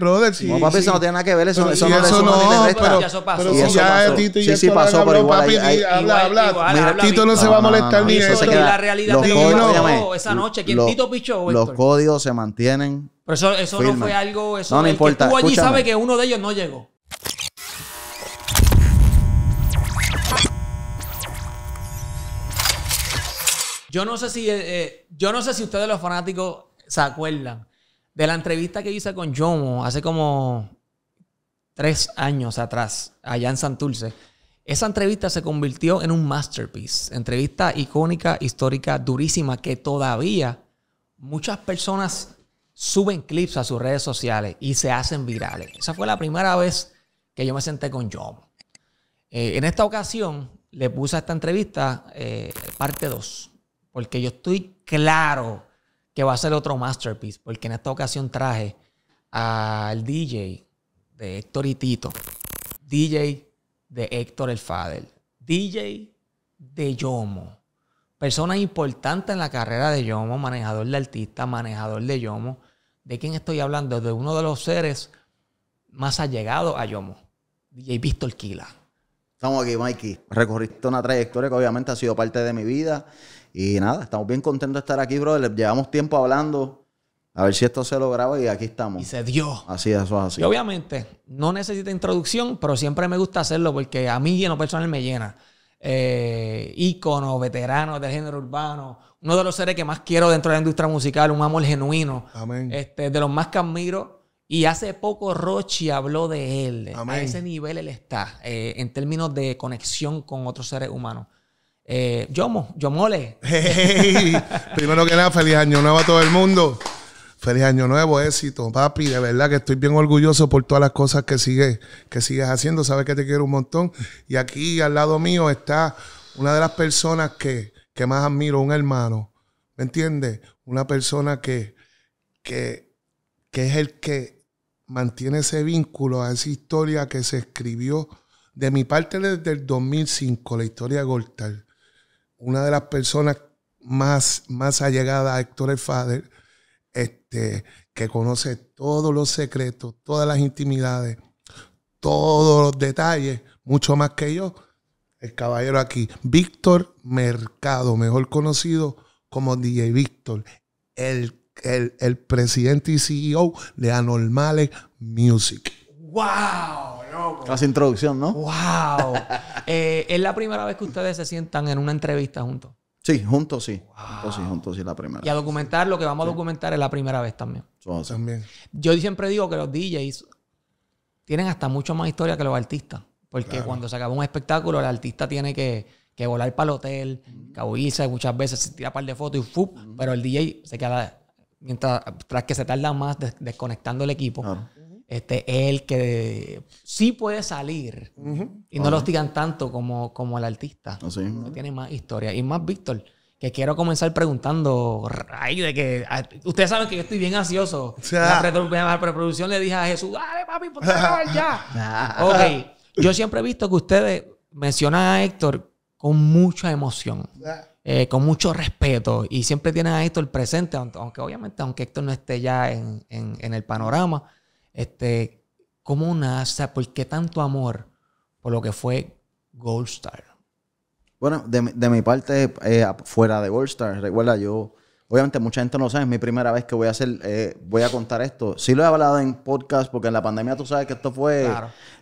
Brother, sí. No, papi, eso no tiene nada que ver. Eso, eso, no, es no, eso pasó. Pero ya sí, sí pasó, pero igual. habla, habla. Mira, Tito no, se va a molestar ni eso. Y la realidad de esa noche, Tito Los códigos se mantienen. Pero eso, eso no fue algo. Eso, no, no importa. Tú allí sabe que uno de ellos no llegó. Yo no sé si, eh, eh, yo no sé si ustedes los fanáticos se acuerdan de la entrevista que hice con Jomo hace como tres años atrás, allá en Santurce, esa entrevista se convirtió en un masterpiece. Entrevista icónica, histórica, durísima, que todavía muchas personas suben clips a sus redes sociales y se hacen virales. Esa fue la primera vez que yo me senté con Jomo. Eh, en esta ocasión le puse a esta entrevista eh, parte 2, porque yo estoy claro que va a ser otro masterpiece, porque en esta ocasión traje al DJ de Héctor y Tito, DJ de Héctor el Fadel, DJ de Yomo, persona importante en la carrera de Yomo, manejador de artista, manejador de Yomo. ¿De quien estoy hablando? De uno de los seres más allegados a Yomo, DJ Víctor Quila. Estamos aquí, Mikey. Recorriste una trayectoria que obviamente ha sido parte de mi vida y nada, estamos bien contentos de estar aquí, brother. Llevamos tiempo hablando. A ver si esto se lograba y aquí estamos. Y se dio. Así, eso es así. Y obviamente, no necesita introducción, pero siempre me gusta hacerlo porque a mí en lo personal me llena. Eh, ícono, veterano del género urbano, uno de los seres que más quiero dentro de la industria musical, un amor genuino. Amén. Este, de los más que admiro. Y hace poco Rochi habló de él. Amén. A ese nivel él está, eh, en términos de conexión con otros seres humanos. Eh, Yomo, Yomole. primero que nada, feliz año nuevo a todo el mundo. Feliz año nuevo, éxito, papi. De verdad que estoy bien orgulloso por todas las cosas que sigues, que haciendo. Sabes que te quiero un montón. Y aquí al lado mío está una de las personas que, más admiro, un hermano. ¿Me entiendes? Una persona que, que, que es el que mantiene ese vínculo a esa historia que se escribió de mi parte desde el 2005, la historia de Gortal una de las personas más, más allegadas a Héctor el Fader, este, que conoce todos los secretos, todas las intimidades, todos los detalles, mucho más que yo, el caballero aquí, Víctor Mercado, mejor conocido como DJ Víctor, el, el, el presidente y CEO de Anormales Music. ¡Wow! Casi introducción, ¿no? ¡Wow! Eh, ¿Es la primera vez que ustedes se sientan en una entrevista juntos? Sí, juntos sí. Juntos sí, juntos sí, la primera. Y a documentar lo que vamos a documentar es la primera vez también. Yo siempre digo que los DJs tienen hasta mucho más historia que los artistas. Porque cuando se acaba un espectáculo, el artista tiene que, volar para el hotel, cabullirse muchas veces, se tira un par de fotos y ¡fup! Pero el DJ se queda, mientras tras que se tarda más desconectando el equipo este, el que sí puede salir y no lo hostigan tanto como, el artista. Ah, tiene más historia. Y más Víctor, que quiero comenzar preguntando, ahí de que ustedes saben que yo estoy bien ansioso. la, pre la preproducción le dije a Jesús, dale papi, ponte a ya. Ah. ok, yo siempre he visto que ustedes mencionan a Héctor con mucha emoción. Ah. Eh, con mucho respeto y siempre tienen a Héctor presente, aunque obviamente, aunque Héctor no esté ya en, en el panorama, este, ¿Cómo nace? ¿Por qué tanto amor por lo que fue Gold Star? Bueno, de, mi parte, eh, fuera de Gold Star, recuerda, yo, obviamente mucha gente no sabe, es mi primera vez que voy a hacer, eh, voy a contar esto. Sí lo he hablado en podcast, porque en la pandemia tú sabes que esto fue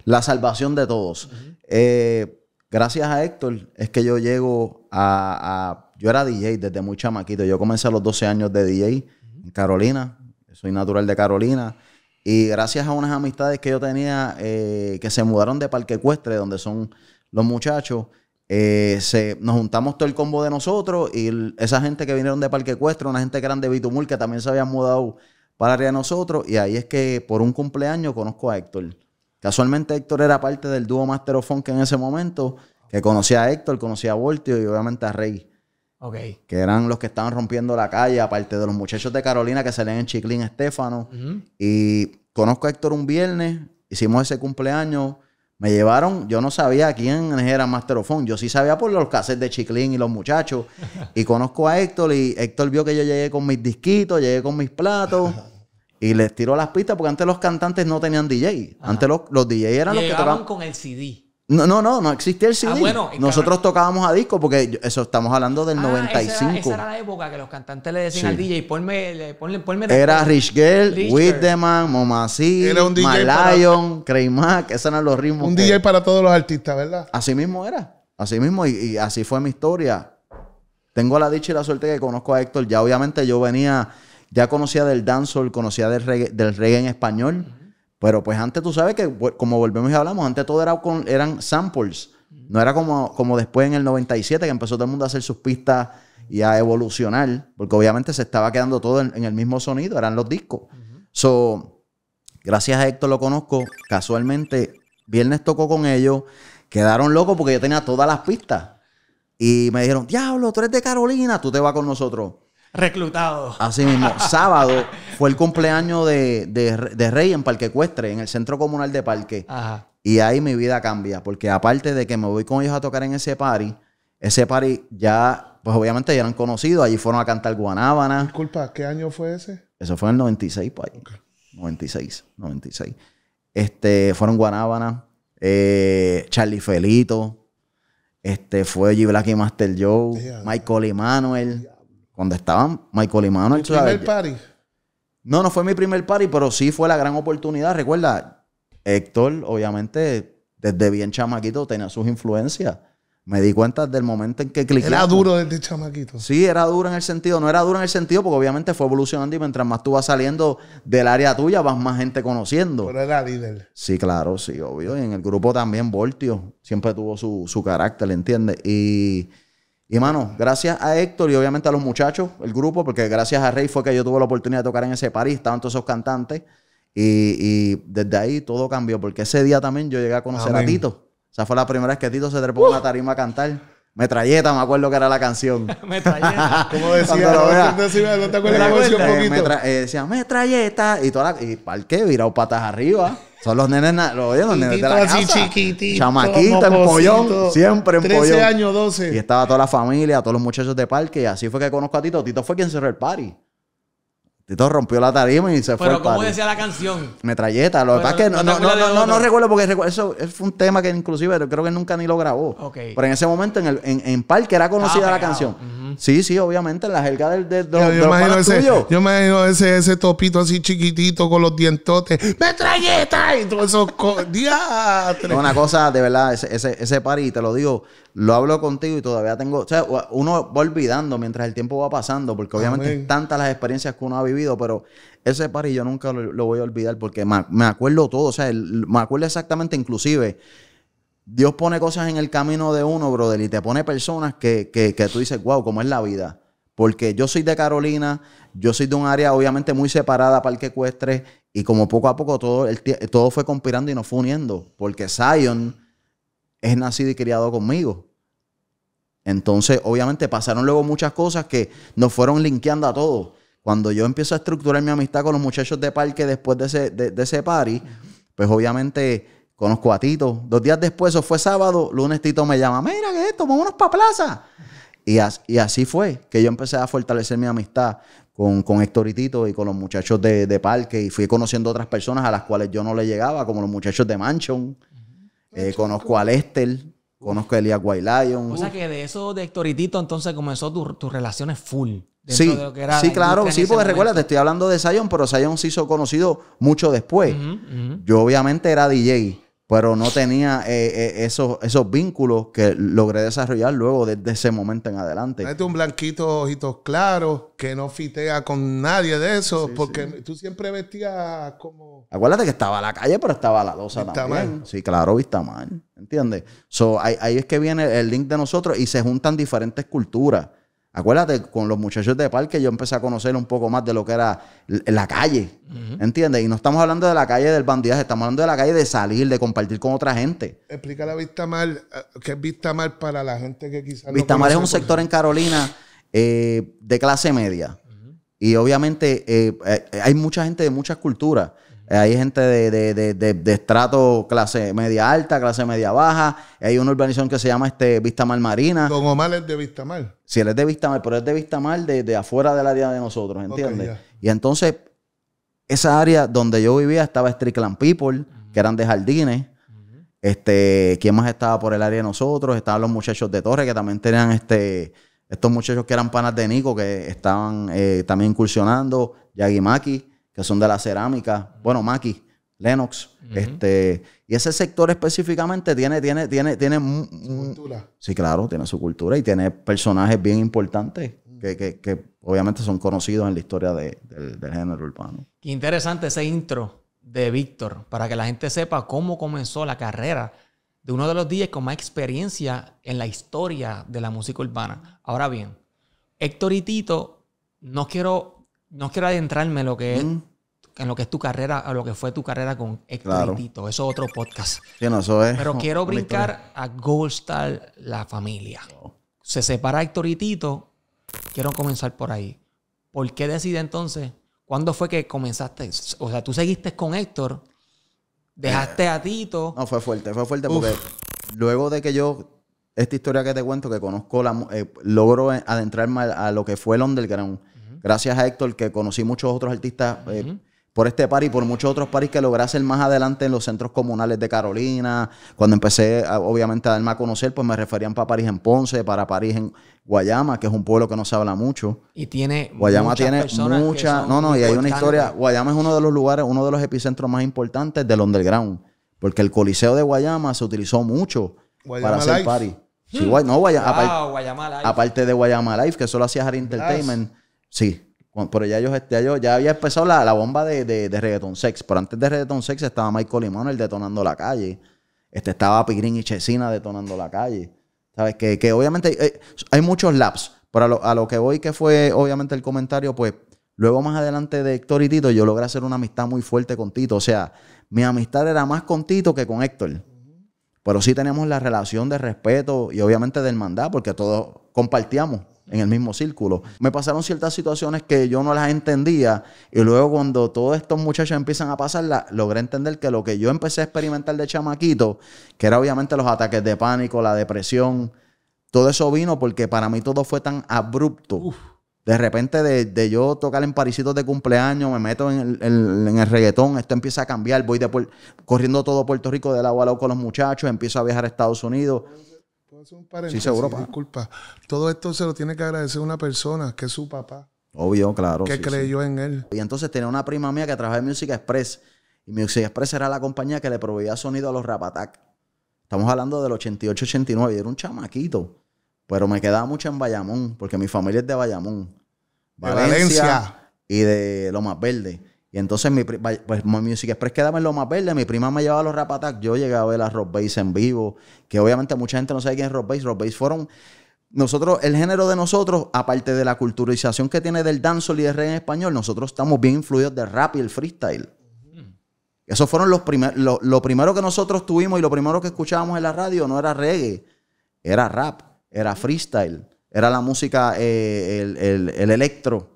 la salvación de todos. Eh, gracias a Héctor es que yo llego a, Yo era DJ desde muy chamaquito. Yo comencé a los 12 años de DJ en Carolina. Soy natural de Carolina. Y gracias a unas amistades que yo tenía eh, que se mudaron de Parque Ecuestre, donde son los muchachos, eh, se, nos juntamos todo el combo de nosotros y esa gente que vinieron de Parque Ecuestre, una gente grande de Bitumul, que también se habían mudado para arriba de nosotros. Y ahí es que por un cumpleaños conozco a Héctor. Casualmente Héctor era parte del dúo Master of en ese momento, que conocía a Héctor, conocía a Voltio y obviamente a Rey. Okay. Que eran los que estaban rompiendo la calle, aparte de los muchachos de Carolina que salían en Chiclín Estefano. Y conozco a Héctor un viernes, hicimos ese cumpleaños. Me llevaron, yo no sabía quién era Master of Yo sí sabía por los cassettes de Chiclín y los muchachos. Y conozco a Héctor y Héctor vio que yo llegué con mis disquitos, llegué con mis platos. Y les tiró las pistas porque antes los cantantes no tenían DJ. Antes los, DJ eran los que estaban con el CD. No, no, no, no existía el CD. Ah, bueno, Nosotros tocábamos a disco porque eso estamos hablando del 95. Ah, esa era, esa era, la época que los cantantes le decían al DJ, ponme, ponle, Era Rich Girl, Whitman, Momasi, Malayon, Cray esos eran los ritmos. Un DJ para todos los artistas, ¿verdad? Así mismo era. Así mismo, y, así fue mi historia. Tengo la dicha y la suerte que conozco a Héctor. Ya obviamente yo venía, ya conocía del dancehall, conocía del reggae, del en español. Pero pues antes tú sabes que, como volvemos y hablamos, antes todo era eran samples. No era como, como después en el 97 que empezó todo el mundo a hacer sus pistas y a evolucionar, porque obviamente se estaba quedando todo en, el mismo sonido, eran los discos. So, gracias a Héctor lo conozco, casualmente, viernes tocó con ellos, quedaron locos porque yo tenía todas las pistas. Y me dijeron, diablo, tú eres de Carolina, tú te vas con nosotros. Reclutado. Así mismo. Sábado fue el cumpleaños de, Rey en Parque Ecuestre, en el Centro Comunal de Parque. Ajá. Y ahí mi vida cambia, porque aparte de que me voy con ellos a tocar en ese party, ese party ya, pues obviamente ya eran conocidos, allí fueron a cantar Guanábana. Disculpa, ¿qué año fue ese? Eso fue en el 96, país. 96, 96. Este, fueron Guanábana, eh, Charlie Felito, este, fue G. Black y Master Joe, Michael y Emanuel cuando estaban Michael y Manuel. ¿Tu primer party? No, no fue mi primer party, pero sí fue la gran oportunidad. Recuerda, Héctor, obviamente, desde bien chamaquito tenía sus influencias. Me di cuenta del momento en que cliqué. Era duro desde chamaquito. Sí, era duro en el sentido. No era duro en el sentido porque obviamente fue evolucionando y mientras más tú vas saliendo del área tuya, vas más gente conociendo. Pero era líder. Sí, claro, sí, obvio. Y en el grupo también Voltio siempre tuvo su, su carácter, ¿entiendes? Y... Y mano, gracias a Héctor y obviamente a los muchachos, el grupo, porque gracias a Rey fue que yo tuve la oportunidad de tocar en ese París, estaban todos esos cantantes. Y, desde ahí todo cambió, porque ese día también yo llegué a conocer a Tito. O sea, fue la primera vez que Tito se trepó ¡Uh! una tarima a cantar. Metralleta, me acuerdo que era la canción. metralleta. ¿Cómo decía? no, te acuerdas la canción un poquito. Eh, decía, metralleta. Y toda la, y parque, Virado patas arriba. Son los nenes, los, nenes de la casa. Chamaquita, empollón. Siempre en 13 años, 12. Y estaba toda la familia, todos los muchachos de parque. Y así fue que conozco a Tito. Tito fue quien cerró el party. Tito rompió la tarima y se fue. Pero, ¿cómo decía la canción? Metralleta. Lo que pasa es que no, no, no, recuerdo porque eso fue un tema que inclusive creo que nunca ni lo grabó. Pero en ese momento en, el, en, Parque era conocida la canción. Sí, sí, obviamente, en la jerga del, dedo. yo, yo, imagino ese, imagino ese, topito así chiquitito con los dientotes, Me y todo eso. diatre. una cosa, de verdad, ese, ese, ese te lo digo, lo hablo contigo y todavía tengo. O sea, uno va olvidando mientras el tiempo va pasando, porque obviamente hay tantas las experiencias que uno ha vivido, pero ese party yo nunca lo, voy a olvidar porque me, acuerdo todo, o sea, me acuerdo exactamente, inclusive. Dios pone cosas en el camino de uno, brother, y te pone personas que, que, que tú dices, wow, cómo es la vida. Porque yo soy de Carolina, yo soy de un área obviamente muy separada, Parque Ecuestre, y como poco a poco todo, el, todo fue conspirando y nos fue uniendo, porque Zion es nacido y criado conmigo. Entonces, obviamente pasaron luego muchas cosas que nos fueron linkeando a todos. Cuando yo empiezo a estructurar mi amistad con los muchachos de parque después de ese, de, de ese party, pues obviamente Conozco a Tito. Dos días después, eso fue sábado, lunes Tito me llama, mira que esto, vámonos para plaza. Y, y, así fue que yo empecé a fortalecer mi amistad con, con Héctor y Tito y con los muchachos de, de, parque y fui conociendo otras personas a las cuales yo no le llegaba, como los muchachos de Manchon. Eh, conozco a Lester, conozco a Elías White Lion. O sea que de eso de Héctor Tito entonces comenzó tus tu relaciones full. Sí, era sí, claro, sí, porque recuerda, te estoy hablando de Zion, pero Zion se hizo conocido mucho después. Yo obviamente era DJ pero no tenía eh, eh, esos, esos vínculos que logré desarrollar luego desde ese momento en adelante. Mete un blanquito, ojitos claros, que no fitea con nadie de eso, porque tú siempre vestías como... Acuérdate que estaba a la calle, pero estaba a la losa también. Sí, claro, vista mal, ¿entiendes? So, ahí, ahí, es que viene el link de nosotros y se juntan diferentes culturas. Acuérdate, con los muchachos de parque yo empecé a conocer un poco más de lo que era la calle. entiende. ¿Entiendes? Y no estamos hablando de la calle del bandidaje, estamos hablando de la calle de salir, de compartir con otra gente. Explica la vista mal, ah, ¿qué es vista mal para la gente que quizás Vista mal es un sector en Carolina eh, de clase media. Y obviamente eh, eh, hay mucha gente de muchas culturas. Hay gente de, estrato clase media alta, clase media baja. Hay una urbanización que se llama este Mar Marina. Don Omar es de Vistamar. Sí, él es de Vista Vistamar, pero es de Vistamar de, de afuera del área de nosotros, ¿entiendes? y entonces, esa área donde yo vivía estaba Strickland People, que eran de jardines. Este, ¿quién más estaba por el área de nosotros? Estaban los muchachos de Torre, que también tenían este, estos muchachos que eran panas de Nico, que estaban eh, también incursionando, Yagimaki que son de la cerámica, bueno, Maki, Lennox, este, y ese sector específicamente tiene, tiene, tiene, tiene cultura. Sí, claro, tiene su cultura y tiene personajes bien importantes que, obviamente son conocidos en la historia del, género urbano. Qué interesante ese intro de Víctor, para que la gente sepa cómo comenzó la carrera de uno de los DJs con más experiencia en la historia de la música urbana. Ahora bien, Héctor y Tito, no quiero no quiero adentrarme en lo que es en lo que es tu carrera, a lo que fue tu carrera con Héctor y Tito. Eso es otro podcast. Pero quiero brincar a Gold Star, la familia. Se separa Héctor y Tito. Quiero comenzar por ahí. ¿Por qué decide entonces? ¿Cuándo fue que comenzaste? O sea, tú seguiste con Héctor, dejaste eh, a Tito. No, fue fuerte, fue fuerte porque luego de que yo, esta historia que te cuento, que conozco, la, eh, logro adentrarme a, lo que fue el underground. Gracias a Héctor que conocí muchos otros artistas eh, por este par y por muchos otros paris que logré hacer más adelante en los centros comunales de Carolina. Cuando empecé, obviamente, a darme a conocer, pues me referían para París en Ponce, para París en Guayama, que es un pueblo que no se habla mucho. Y tiene Guayama tiene mucha, no, no, y hay una historia. Guayama es uno de los lugares, uno de los epicentros más importantes del underground, porque el coliseo de Guayama se utilizó mucho para hacer Paris. Mm. no, Guayama, Life. Aparte de Guayama Life, que solo hacía Harry Entertainment. Sí, por allá ellos, este, ya había empezado la, la bomba de, de, Reggaeton Sex, pero antes de Reggaeton Sex estaba Michael el detonando la calle, este, estaba Pigrin y Chesina detonando la calle. ¿Sabes? Que, obviamente eh, hay muchos laps, pero a lo, que voy que fue obviamente el comentario, pues luego más adelante de Héctor y Tito, yo logré hacer una amistad muy fuerte con Tito. O sea, mi amistad era más con Tito que con Héctor. Pero sí tenemos la relación de respeto y obviamente de hermandad, porque todos compartíamos en el mismo círculo. Me pasaron ciertas situaciones que yo no las entendía y luego cuando todos estos muchachos empiezan a pasarla, logré entender que lo que yo empecé a experimentar de chamaquito, que era obviamente los ataques de pánico, la depresión, todo eso vino porque para mí todo fue tan abrupto. De repente de, de, yo tocar en parisitos de cumpleaños, me meto en el, en el reggaetón, esto empieza a cambiar, voy de corriendo todo Puerto Rico de lado a lado con los muchachos, empiezo a viajar a Estados Unidos. Sí, Disculpa. Todo esto se lo tiene que agradecer una persona, que es su papá. Obvio, claro. Que creyó en él. Y entonces tenía una prima mía que trabajaba en Music Express. Y Music Express era la compañía que le proveía sonido a los Rapatac. Estamos hablando del 88-89. Y era un chamaquito. Pero me quedaba mucho en Bayamón, porque mi familia es de Bayamón. Valencia. De Valencia. Y de Lomas Verde entonces, mi, pues, Music Express quedaba en lo más verde. Mi prima me llevaba los Rap Attack. Yo llegué a ver a Rock Bass en vivo. Que obviamente mucha gente no sabe quién es Rock Bass. Rock Bass fueron... Nosotros, el género de nosotros, aparte de la culturización que tiene del dancehall y del reggae en español, nosotros estamos bien influidos del rap y el freestyle. Mm. Eso fueron los primeros... Lo, primero que nosotros tuvimos y lo primero que escuchábamos en la radio no era reggae, era rap, era freestyle, era la música, eh, el, el, el electro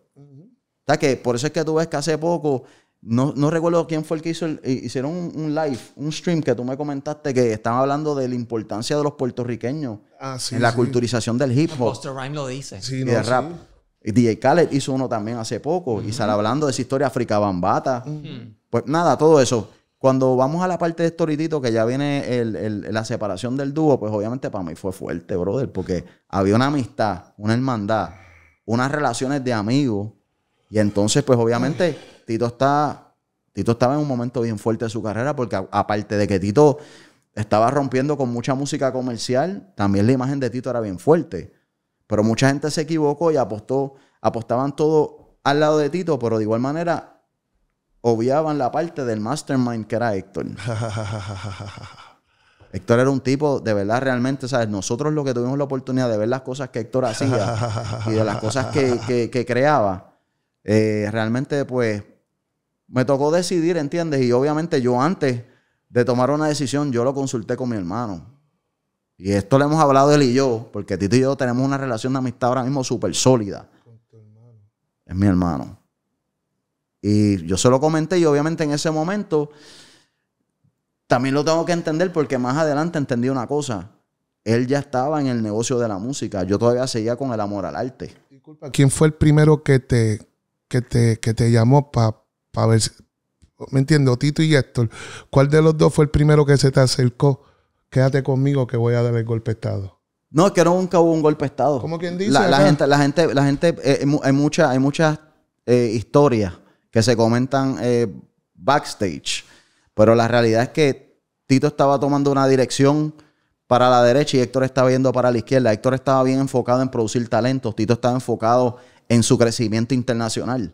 que por eso es que tú ves que hace poco, no, recuerdo quién fue el que hizo, eh, hicieron un, live, un stream que tú me comentaste que estaban hablando de la importancia de los puertorriqueños ah, en la culturización del hip ah, hop. Poster Rhyme lo dice. y el rap. DJ Khaled hizo uno también hace poco y sale hablando de esa historia africana Bambata. Pues nada, todo eso. Cuando vamos a la parte de Storitito, que ya viene la separación del dúo, pues obviamente para mí fue fuerte, brother, porque había una amistad, una hermandad, unas relaciones de amigos y entonces, pues obviamente, Tito está. Tito estaba en un momento bien fuerte de su carrera, porque aparte de que Tito estaba rompiendo con mucha música comercial, también la imagen de Tito era bien fuerte. Pero mucha gente se equivocó y apostó, apostaban todo al lado de Tito, pero de igual manera obviaban la parte del mastermind que era Héctor. Héctor era un tipo, de verdad, realmente, ¿sabes? Nosotros lo que tuvimos la oportunidad de ver las cosas que Héctor hacía y de las cosas que creaba, eh, realmente pues me tocó decidir, ¿entiendes? Y obviamente yo antes de tomar una decisión, yo lo consulté con mi hermano. Y esto le hemos hablado él y yo, porque Tito y yo tenemos una relación de amistad ahora mismo súper sólida. Es mi hermano. Y yo se lo comenté y obviamente en ese momento también lo tengo que entender porque más adelante entendí una cosa. Él ya estaba en el negocio de la música. Yo todavía seguía con el amor al arte. ¿quién fue el primero que te, que te, que te llamó para pa ver, me entiendo, Tito y Héctor, ¿cuál de los dos fue el primero que se te acercó? Quédate conmigo que voy a dar el golpe Estado. No, es que nunca hubo un golpe Estado. Como quien dice. La, gente, la gente, la gente, eh, hay, hay muchas eh, historias que se comentan eh, backstage, pero la realidad es que Tito estaba tomando una dirección para la derecha y Héctor estaba yendo para la izquierda. Héctor estaba bien enfocado en producir talentos, Tito estaba enfocado en su crecimiento internacional.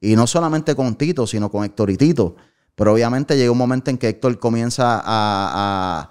Y no solamente con Tito, sino con Héctor y Tito. Pero obviamente llega un momento en que Héctor comienza a,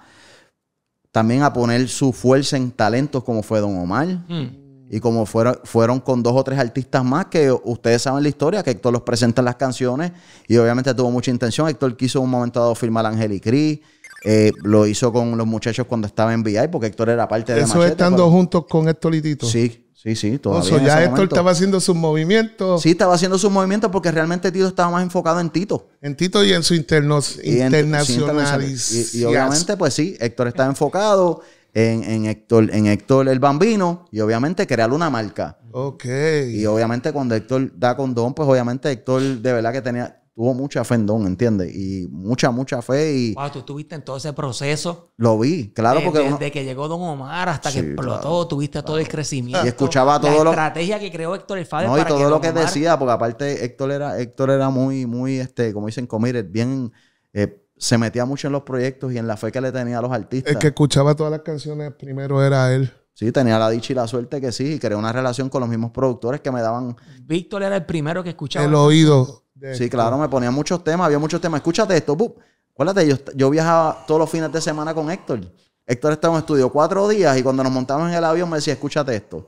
también a poner su fuerza en talentos como fue Don Omar. Mm. Y como fueron, fueron con dos o tres artistas más que ustedes saben la historia, que Héctor los presenta en las canciones y obviamente tuvo mucha intención. Héctor quiso en un momento dado firmar a Angel y Cris eh, lo hizo con los muchachos cuando estaba en VI, porque Héctor era parte de Eso estando juntos con Héctor y Tito. Sí, sí, sí. Todavía o sea, ya Héctor estaba haciendo sus movimientos. Sí, estaba haciendo sus movimientos porque realmente Tito estaba más enfocado en Tito. En Tito y en su internos y internacionalización. Y, obviamente, pues sí, Héctor estaba enfocado en, en, Héctor, en Héctor el Bambino y obviamente crear una marca. Ok. Y obviamente cuando Héctor da con Don pues obviamente Héctor de verdad que tenía, Hubo mucha fe en Don, ¿entiendes? Y mucha, mucha fe. Y wow, tú estuviste en todo ese proceso. Lo vi, claro, porque. Desde que llegó Don Omar hasta que explotó, tuviste todo el crecimiento. Y escuchaba todo la estrategia que creó Héctor el Fader. No, y todo lo que decía, porque aparte Héctor era, Héctor era muy, muy, este, como dicen, committed, bien. Eh, se metía mucho en los proyectos y en la fe que le tenía a los artistas. El que escuchaba todas las canciones primero era él. Sí, tenía la dicha y la suerte que sí, y creó una relación con los mismos productores que me daban. Víctor era el primero que escuchaba. El oído sí, claro, me ponía muchos temas, había muchos temas. Escúchate esto, ¡pup! Acuérdate, yo, viajaba todos los fines de semana con Héctor. Héctor estaba en un estudio cuatro días y cuando nos montamos en el avión me decía, escúchate esto.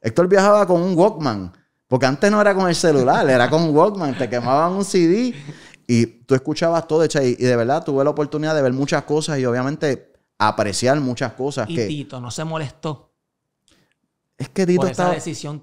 Héctor viajaba con un Walkman, porque antes no era con el celular, era con un Walkman, te quemaban un CD y tú escuchabas todo, y de verdad tuve la oportunidad de ver muchas cosas y obviamente apreciar muchas cosas. Y Tito no se molestó. Es que Tito está decisión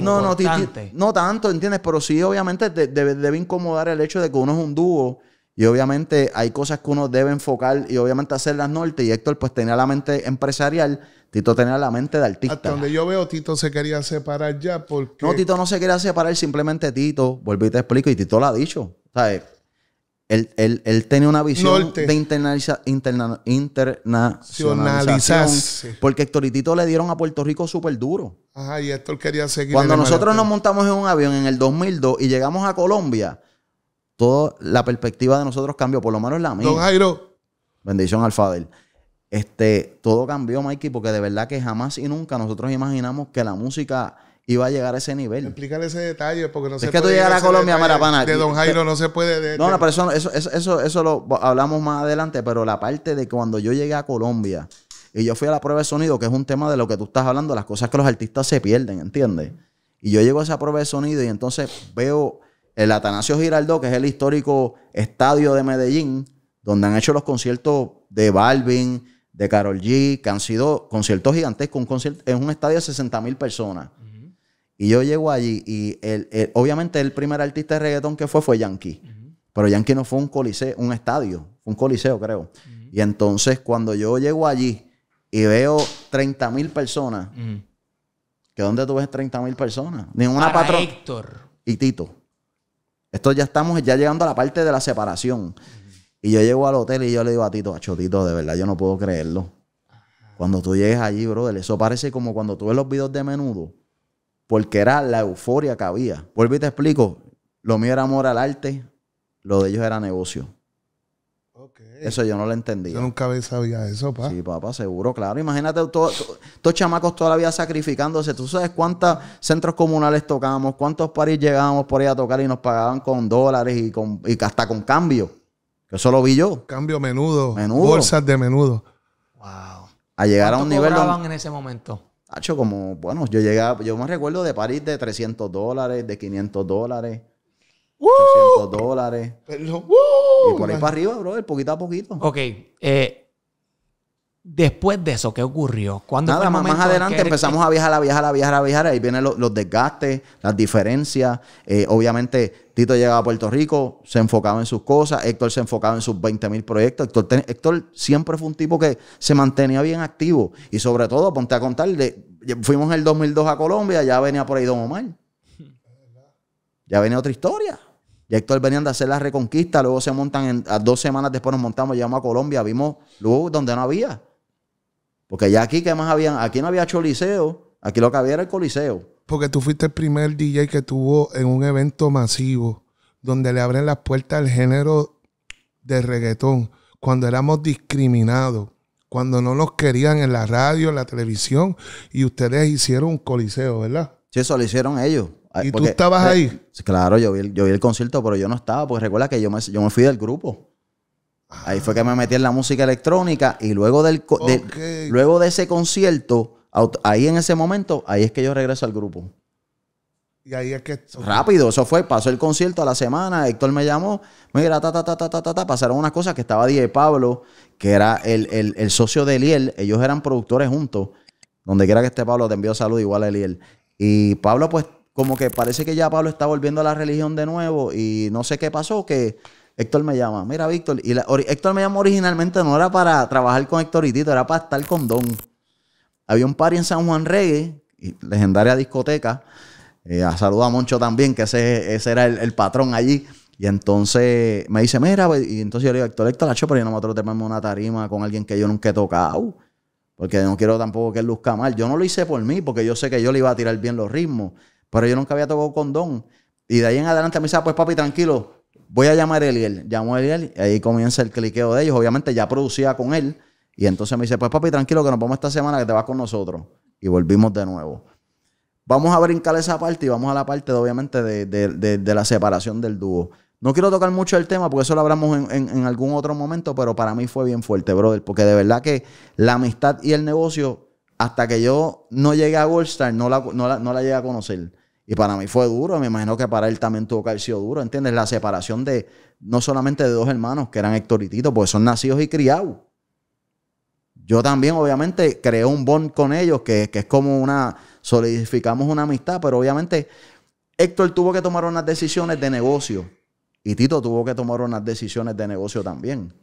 No, no, Tito, no tanto, ¿entiendes? Pero sí, obviamente, debe incomodar el hecho de que uno es un dúo. Y obviamente hay cosas que uno debe enfocar y obviamente hacerlas norte. Y Héctor pues tenía la mente empresarial, Tito tenía la mente de artista. Hasta donde yo veo, Tito se quería separar ya porque... No, Tito no se quería separar, simplemente Tito, volví y te explico, y Tito lo ha dicho. ¿sabes? Él, él, tenía una visión de internacionalizarse. Porque Héctoritito le dieron a Puerto Rico súper duro. Ajá, y Héctor quería seguir. Cuando nosotros nos montamos en un avión en el 2002 y llegamos a Colombia, toda la perspectiva de nosotros cambió, por lo menos la mía. Don Jairo. Bendición al Este, todo cambió, Mikey, porque de verdad que jamás y nunca nosotros imaginamos que la música iba a llegar a ese nivel. Explícale ese detalle, porque no es se puede. Es que tú llegas a Colombia, De Don Jairo no se puede. no, no, pero eso, eso, lo hablamos más adelante, pero la parte de cuando yo llegué a Colombia y yo fui a la prueba de sonido, que es un tema de lo que tú estás hablando, las cosas que los artistas se pierden, ¿entiendes? Y yo llego a esa prueba de sonido y entonces veo el Atanasio Girardot, que es el histórico estadio de Medellín, donde han hecho los conciertos de Balvin, de Carol G, que han sido conciertos gigantescos. Un concierto, es un estadio de 60 mil personas. Y yo llego allí y obviamente el primer artista de reggaetón que fue fue Yankee. Pero Yankee no fue un coliseo, un estadio, fue un coliseo creo. Y entonces cuando yo llego allí y veo 30 mil personas, ¿que dónde tú ves 30 mil personas? Ninguna patrón Héctor. Y Tito. Esto ya estamos ya llegando a la parte de la separación. Y yo llego al hotel y yo le digo a Tito, a Chotito, de verdad yo no puedo creerlo. Cuando tú llegues allí, brother, eso parece como cuando tú ves los videos de menudo porque era la euforia que había. Vuelvo y te explico, lo mío era amor al arte, lo de ellos era negocio. Eso yo no lo entendía. Yo nunca sabía eso, papá. Sí, papá, seguro, claro. Imagínate todos estos chamacos toda la vida sacrificándose. Tú sabes cuántos centros comunales tocamos, cuántos parís llegábamos por ahí a tocar y nos pagaban con dólares y, con, y hasta con cambio. eso lo vi yo. Cambio menudo. Menudo. Bolsas de menudo. Wow. A llegar a un nivel. en ese momento? Hacho, como, bueno, yo llegaba, yo me recuerdo de París de 300 dólares, de 500 dólares, dólares. Y por ahí para arriba, bro, poquito a poquito. Ok, eh, Después de eso, ¿qué ocurrió? cuando Nada, más, adelante empezamos a viajar, a viajar, a viajar, a viajar. Ahí vienen los, desgastes, las diferencias. Eh, obviamente, Tito llegaba a Puerto Rico, se enfocaba en sus cosas. Héctor se enfocaba en sus 20.000 proyectos. Héctor, siempre fue un tipo que se mantenía bien activo. Y sobre todo, ponte a contarle, fuimos en el 2002 a Colombia, ya venía por ahí Don Omar. Ya venía otra historia. Y Héctor venían de hacer la reconquista, luego se montan, en, a dos semanas después nos montamos, llegamos a Colombia, vimos luego donde no había. Porque ya aquí, que más habían? Aquí no había choliseo, aquí lo que había era el coliseo. Porque tú fuiste el primer DJ que tuvo en un evento masivo donde le abren las puertas al género de reggaetón, cuando éramos discriminados, cuando no los querían en la radio, en la televisión, y ustedes hicieron un coliseo, ¿verdad? Sí, eso lo hicieron ellos. ¿Y tú estabas ahí? Claro, yo vi, el, yo el concierto, pero yo no estaba, porque recuerda que yo me fui del grupo. Ahí fue que me metí en la música electrónica y luego, del, de, luego de ese concierto, ahí en ese momento, ahí es que yo regreso al grupo. Y ahí es que. Rápido, eso fue. Pasó el concierto a la semana. Héctor me llamó. Mira, ta, ta, ta, ta, ta, ta, Pasaron unas cosas que estaba Diego Pablo, que era el, el socio de Eliel. Ellos eran productores juntos. Donde quiera que esté Pablo, te envío salud igual a Eliel. Y Pablo, pues, como que parece que ya Pablo está volviendo a la religión de nuevo. Y no sé qué pasó, que Héctor me llama, mira Víctor, y Héctor me llama originalmente no era para trabajar con Héctor y Tito, era para estar con Don. Había un party en San Juan Reggae, y legendaria discoteca, eh, a a Moncho también, que ese, era el, patrón allí. Y entonces me dice, mira, pues", y entonces yo le digo, Héctor, Héctor, la pero yo no me atrevo a tomarme una tarima con alguien que yo nunca he tocado. Porque no quiero tampoco que él luzca mal. Yo no lo hice por mí, porque yo sé que yo le iba a tirar bien los ritmos. Pero yo nunca había tocado con Don. Y de ahí en adelante me dice, ah, pues papi, tranquilo, voy a llamar a Eliel. Llamo a Eliel y ahí comienza el cliqueo de ellos. Obviamente ya producía con él. Y entonces me dice, pues papi, tranquilo que nos vamos esta semana que te vas con nosotros. Y volvimos de nuevo. Vamos a brincar esa parte y vamos a la parte, de, obviamente, de, la separación del dúo. No quiero tocar mucho el tema porque eso lo hablamos en, algún otro momento, pero para mí fue bien fuerte, brother, porque de verdad que la amistad y el negocio, hasta que yo no llegué a Goldstar, no la, no no la llegué a conocer. Y para mí fue duro, me imagino que para él también tuvo que haber sido duro, ¿entiendes? La separación de, no solamente de dos hermanos, que eran Héctor y Tito, porque son nacidos y criados. Yo también, obviamente, creé un bond con ellos, que, es como una, solidificamos una amistad, pero obviamente Héctor tuvo que tomar unas decisiones de negocio y Tito tuvo que tomar unas decisiones de negocio también.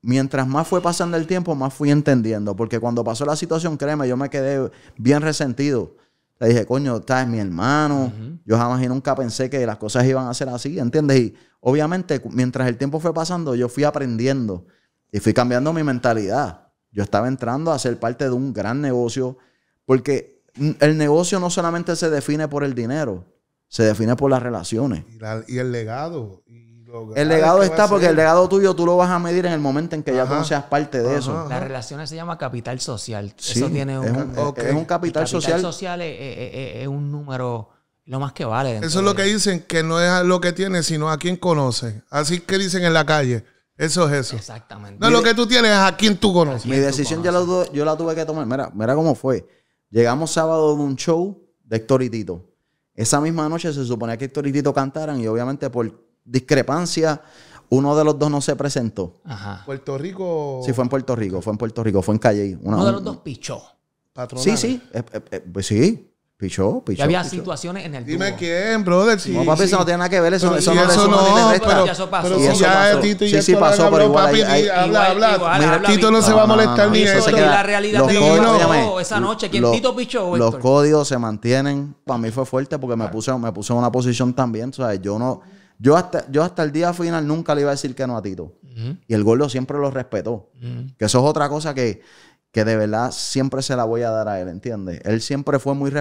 mientras más fue pasando el tiempo, más fui entendiendo, porque cuando pasó la situación, créeme, yo me quedé bien resentido le dije, coño, esta es mi hermano. Yo jamás y nunca pensé que las cosas iban a ser así, ¿entiendes? Y obviamente, mientras el tiempo fue pasando, yo fui aprendiendo y fui cambiando mi mentalidad. Yo estaba entrando a ser parte de un gran negocio, porque el negocio no solamente se define por el dinero, se define por las relaciones. Y, y el legado. El ah, legado está porque el legado tuyo tú lo vas a medir en el momento en que ya tú no seas parte de eso. Las relaciones se llama capital social. eso tiene un, es un, capital, social. es, un número lo más que vale. Eso es lo que dicen, que no es lo que tienes, sino a quien conoce. Así que dicen en la calle. Eso es eso. Exactamente. No, lo que tú tienes es a quien tú conoces. Mi decisión Ya la, yo la tuve que tomar. Mira, cómo fue. Llegamos sábado de un show de Héctor y Tito. Esa misma noche se suponía que Héctor y Tito cantaran y obviamente por discrepancia, uno de los dos no se presentó. Ajá. Puerto Rico. Sí, fue en Puerto Rico, fue en Puerto Rico, fue en Calle. uno de los dos pichó. Sí, sí, eh, eh, eh, pues sí. Pichó, pichó. Y había situaciones en el Dime quién, brother. Sí, no, papi, eso no tiene nada que ver. Eso, no, eso, no, pero, pero, eso pasó. eso pasó. Tito sí, sí, pasó, pero igual, papi, hay, habla, habla. Mira, habla Tito no, se va a molestar ni eso. Queda, la realidad los de códigos, esa noche. ¿Quién Tito pichó? Los códigos se mantienen. Para mí fue fuerte porque me puse, me puse en una posición también. O sea, yo no... Yo hasta, yo hasta el día final nunca le iba a decir que no a Tito. Y el gordo siempre lo respetó. Que eso es otra cosa que, de verdad siempre se la voy a dar a él, ¿entiendes? Él siempre fue muy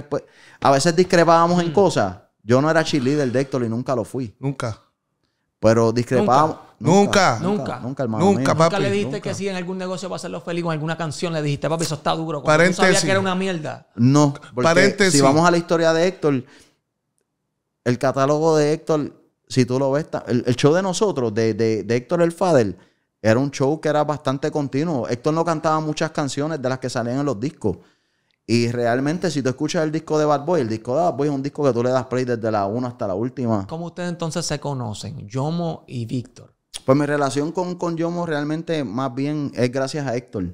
A veces discrepábamos en cosas. Yo no era cheerleader de Héctor y nunca lo fui. Nunca. Pero discrepábamos. Nunca. Nunca. Nunca, nunca hermano. Nunca, papi. Nunca le dijiste que sí en algún negocio va ser hacerlo feliz con alguna canción. Le dijiste, papi, eso está duro. Paréntesis. que era una mierda. No. Paréntesis. Si vamos a la historia de Héctor, el catálogo de Héctor si tú lo ves, el, show de nosotros, de, Héctor El Fader, era un show que era bastante continuo. Héctor no cantaba muchas canciones de las que salían en los discos. Y realmente, si tú escuchas el disco de Bad Boy, el disco de Bad Boy es un disco que tú le das play desde la una hasta la última. ¿Cómo ustedes entonces se conocen, Yomo y Víctor? Pues mi relación con, con Yomo realmente más bien es gracias a Héctor.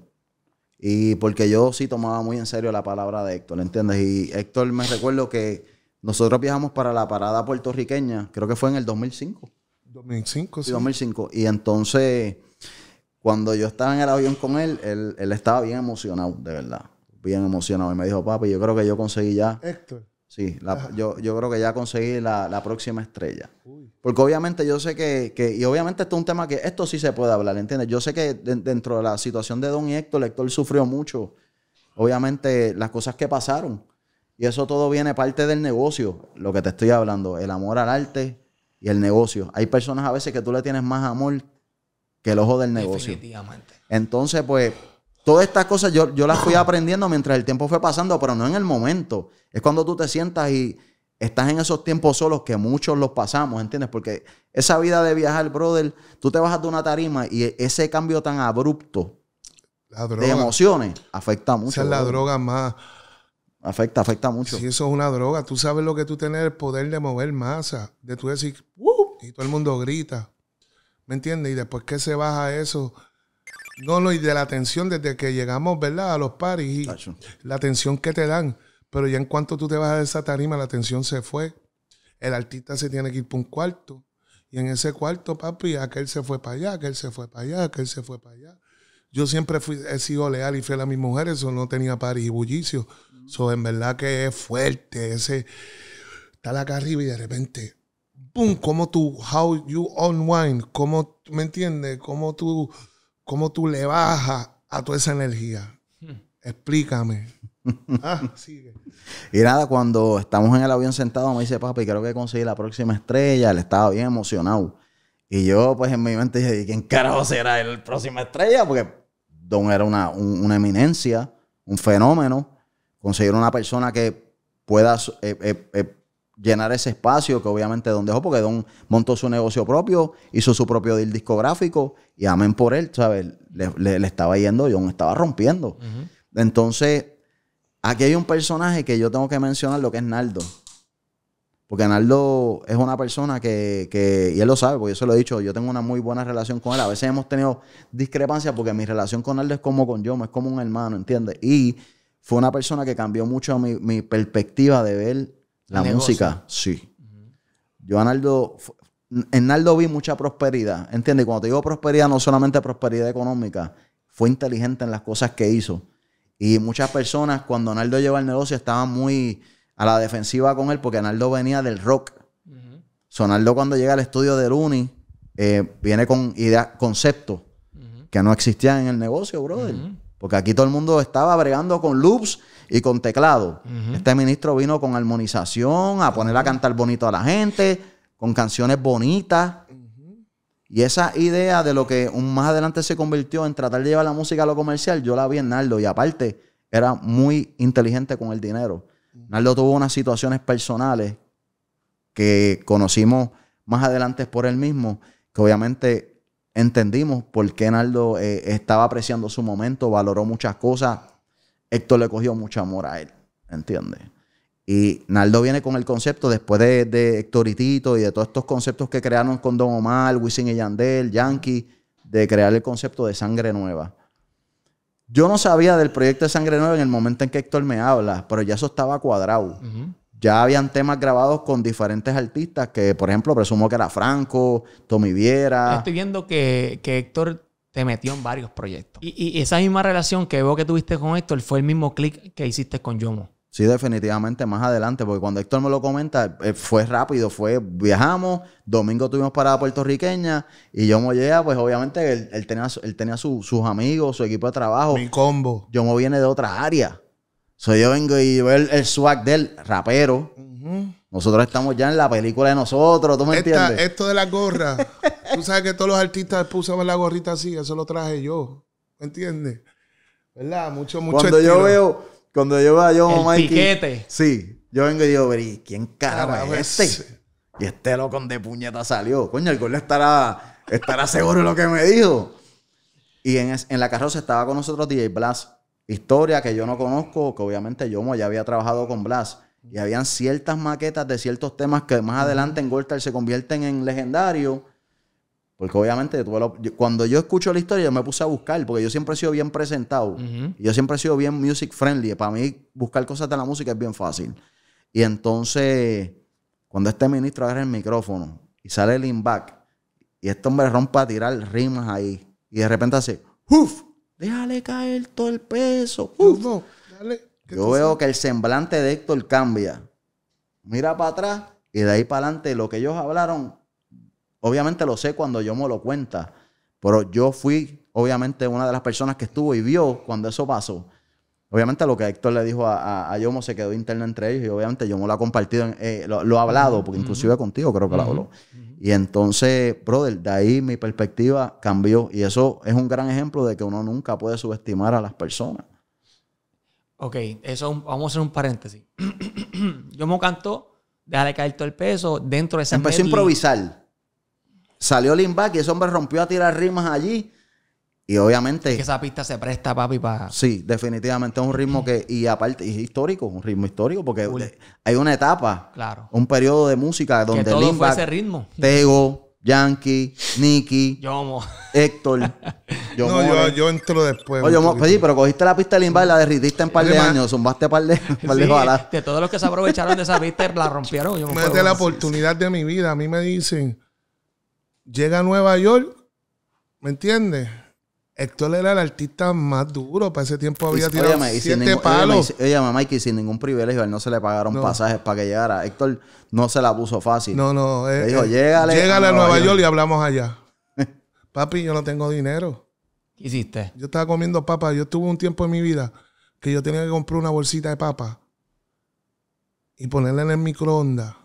Y porque yo sí tomaba muy en serio la palabra de Héctor, ¿entiendes? Y Héctor me recuerdo que nosotros viajamos para la parada puertorriqueña, creo que fue en el 2005. 2005, sí. 2005. Y entonces, cuando yo estaba en el avión con él, él, estaba bien emocionado, de verdad. Bien emocionado. Y me dijo, papi, yo creo que yo conseguí ya. Héctor. Sí, yo, creo que ya conseguí la, próxima estrella. Porque obviamente yo sé que, y obviamente esto es un tema que esto sí se puede hablar, ¿entiendes? Yo sé que dentro de la situación de Don y Héctor, Héctor sufrió mucho, obviamente las cosas que pasaron. Y eso todo viene parte del negocio, lo que te estoy hablando, el amor al arte y el negocio. Hay personas a veces que tú le tienes más amor que el ojo del negocio. Definitivamente. Entonces, pues, todas estas cosas yo, las fui aprendiendo mientras el tiempo fue pasando, pero no en el momento. Es cuando tú te sientas y estás en esos tiempos solos que muchos los pasamos, ¿entiendes? Porque esa vida de viajar, brother, tú te bajas de una tarima y e, ese cambio tan abrupto de emociones afecta mucho. Esa es la droga más Afecta, afecta mucho. Si eso es una droga, tú sabes lo que tú tienes el poder de mover masa, de tú decir, y todo el mundo grita. ¿Me entiendes? Y después que se baja eso, no, no, y de la atención desde que llegamos, ¿verdad? A los paris, y la atención que te dan. Pero ya en cuanto tú te vas a esa tarima, la atención se fue. El artista se tiene que ir para un cuarto. Y en ese cuarto, papi, aquel se fue para allá, aquel se fue para allá, aquel se fue para allá. Yo siempre fui, he sido leal y fiel a mis mujeres, eso no tenía paris y bullicio. So, en verdad que es fuerte ese. Estar acá arriba y de repente, boom Como tú, how you unwind, cómo, ¿me entiendes? Cómo tú, cómo tú le bajas a toda esa energía. Hmm. Explícame. Ah, Y nada, cuando estamos en el avión sentado me dice, papi, creo que conseguí la próxima estrella. Él estaba bien emocionado. Y yo, pues, en mi mente dije, ¿quién carajo será el próxima estrella? Porque Don era una, una eminencia, un fenómeno conseguir una persona que pueda eh, eh, eh, llenar ese espacio que obviamente Don dejó, porque Don montó su negocio propio, hizo su propio deal discográfico y amén por él, ¿sabes? Le, estaba yendo, Don estaba rompiendo. Entonces, aquí hay un personaje que yo tengo que mencionar, lo que es Naldo. Porque Naldo es una persona que, que, y él lo sabe, porque yo se lo he dicho, yo tengo una muy buena relación con él. A veces hemos tenido discrepancias porque mi relación con Naldo es como con yo, es como un hermano, ¿entiendes? Y fue una persona que cambió mucho mi, perspectiva de ver la música. Sí. Yo, en Naldo vi mucha prosperidad, ¿entiendes? Cuando te digo prosperidad, no solamente prosperidad económica, fue inteligente en las cosas que hizo. Y muchas personas, cuando Naldo llegó el negocio, estaban muy a la defensiva con él porque Naldo venía del rock. Uh Sonaldo cuando llega al estudio de Runi, eh, viene con ideas, conceptos que no existían en el negocio, brother. Porque aquí todo el mundo estaba bregando con loops y con teclado. Este ministro vino con armonización, a poner a cantar bonito a la gente, con canciones bonitas. Y esa idea de lo que más adelante se convirtió en tratar de llevar la música a lo comercial, yo la vi en Naldo. Y aparte, era muy inteligente con el dinero. Naldo tuvo unas situaciones personales que conocimos más adelante por él mismo, que obviamente entendimos por qué Naldo eh, estaba apreciando su momento, valoró muchas cosas. Héctor le cogió mucho amor a él, ¿entiendes? Y Naldo viene con el concepto después de, Héctor y y de todos estos conceptos que crearon con Don Omar, Wisin y Yandel, Yankee, de crear el concepto de sangre nueva. Yo no sabía del proyecto de Sangre Nueva en el momento en que Héctor me habla, pero ya eso estaba cuadrado ya habían temas grabados con diferentes artistas que, por ejemplo, presumo que era Franco, Tommy Viera. Estoy viendo que, Héctor te metió en varios proyectos. Y, esa misma relación que veo que tuviste con Héctor fue el mismo click que hiciste con Yomo. Sí, definitivamente más adelante, porque cuando Héctor me lo comenta, eh, fue rápido, fue viajamos, domingo tuvimos parada puertorriqueña y Yomo llega, pues obviamente él, tenía, él tenía sus amigos, su equipo de trabajo. Mi combo. Yomo viene de otra área. So, yo vengo y veo el, swag del rapero. Nosotros estamos ya en la película de nosotros, ¿tú me entiendes? Esto de la gorra. Tú sabes que todos los artistas pusieron la gorrita así, eso lo traje yo. ¿Me entiendes? ¿Verdad? Mucho, mucho. Cuando yo veo, cuando yo veo a Mikey. Sí. Yo vengo y digo, quién carajo es este? Y este loco de puñeta salió. Coño, el gol estará, estará seguro de lo que me dijo. Y en, en la carroza estaba con nosotros DJ Blas historia que yo no conozco, que obviamente yo ya había trabajado con Blas. Y habían ciertas maquetas de ciertos temas que más adelante en Goldstar se convierten en legendario Porque obviamente cuando yo escucho la historia, yo me puse a buscar, porque yo siempre he sido bien presentado. y yo siempre he sido bien music friendly. Para mí, buscar cosas de la música es bien fácil. Y entonces, cuando este ministro agarra el micrófono y sale el back y este hombre rompa a tirar rimas ahí, y de repente hace, ¡Uf! déjale caer todo el peso. Yo veo que el semblante de Héctor cambia. Mira para atrás y de ahí para adelante lo que ellos hablaron, obviamente lo sé cuando yo me lo cuenta, pero yo fui obviamente una de las personas que estuvo y vio cuando eso pasó. Obviamente lo que Héctor le dijo a, Yomo se quedó interno entre ellos y obviamente Yomo lo ha compartido, eh, lo, ha hablado, porque inclusive contigo creo que lo habló. Y entonces, brother, de ahí mi perspectiva cambió. Y eso es un gran ejemplo de que uno nunca puede subestimar a las personas. Ok, eso vamos a hacer un paréntesis. Yo me canto, déjale caer todo el peso dentro de esa Empezó a improvisar. Salió limba y ese hombre rompió a tirar rimas allí y obviamente. que esa pista se presta, papi, para. Sí, definitivamente es un ritmo que. Y aparte, es histórico, un ritmo histórico, porque eh, hay una etapa. Claro. Un periodo de música donde. Que ese ritmo. Tego, Yankee, Nicky, Héctor. Yo no, yo, entro después. Oye, pero cogiste la pista de Limba y la derritiste en par de años, zumbaste par de, par de balas. De todos los que se aprovecharon de esa pista, la rompieron. Yo la oportunidad de mi vida. A mí me dicen, llega a Nueva York, ¿me entiendes? Héctor era el artista más duro. Para ese tiempo había tirado siete palos. Mikey, sin ningún privilegio. A él no se le pagaron pasajes para que llegara. Héctor no se la puso fácil. No, no. Le eh, dijo, eh, llégale. a Nueva York y hablamos allá. Papi, yo no tengo dinero. ¿Qué hiciste? Yo estaba comiendo papa. Yo tuve un tiempo en mi vida que yo tenía que comprar una bolsita de papa y ponerla en el microondas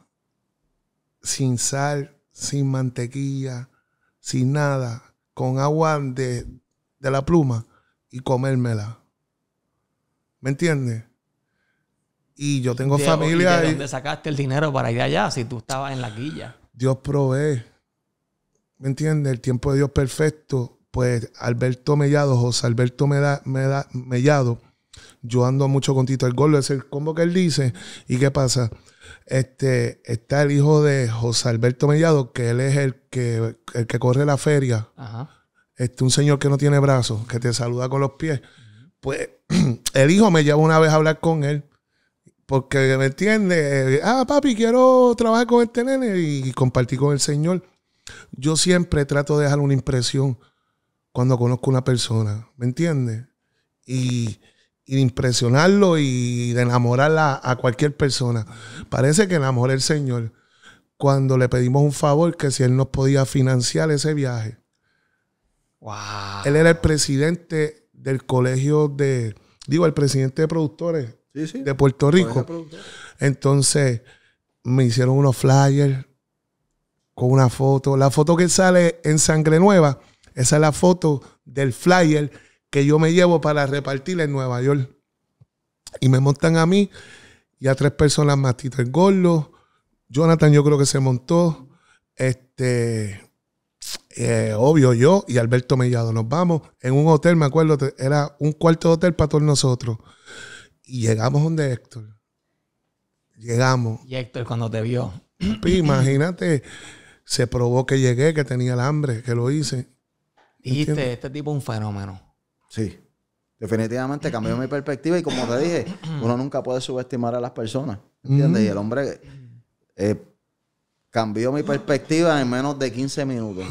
sin sal, sin mantequilla, sin nada, con agua de de la pluma y comérmela. ¿Me entiendes? Y yo tengo familia. ¿y ¿De dónde sacaste el dinero para ir allá si tú estabas en la guilla? Dios provee. ¿Me entiendes? El tiempo de Dios perfecto. Pues Alberto Mellado, José Alberto me da Mellado, yo ando mucho con el Gordo, es el combo que él dice. ¿Y qué pasa? Este, está el hijo de José Alberto Mellado, que él es el que, el que corre la feria. Ajá este, un señor que no tiene brazos, que te saluda con los pies, pues el hijo me lleva una vez a hablar con él. Porque me entiende, eh, ah, papi, quiero trabajar con este nene y compartir con el Señor. Yo siempre trato de dejar una impresión cuando conozco una persona, ¿me entiende Y, de impresionarlo y de enamorarla a cualquier persona. Parece que enamoré el Señor cuando le pedimos un favor que si Él nos podía financiar ese viaje. Él era el presidente del colegio de, digo, el presidente de productores de Puerto Rico. Entonces, me hicieron unos flyers con una foto. La foto que sale en Sangre Nueva, esa es la foto del flyer que yo me llevo para repartir en Nueva York. Y me montan a mí y a tres personas más, Tito El Gordo, Jonathan yo creo que se montó, este, eh, obvio, yo y Alberto Mellado nos vamos en un hotel, me acuerdo, era un cuarto de hotel para todos nosotros. Y llegamos donde Héctor. Llegamos. Y Héctor cuando te vio. imagínate, se probó que llegué, que tenía el hambre, que lo hice. Dijiste, este tipo un fenómeno. Sí. Definitivamente cambió mi perspectiva y como te dije, uno nunca puede subestimar a las personas. ¿Entiendes? Y el hombre eh, cambió mi perspectiva en menos de 15 minutos.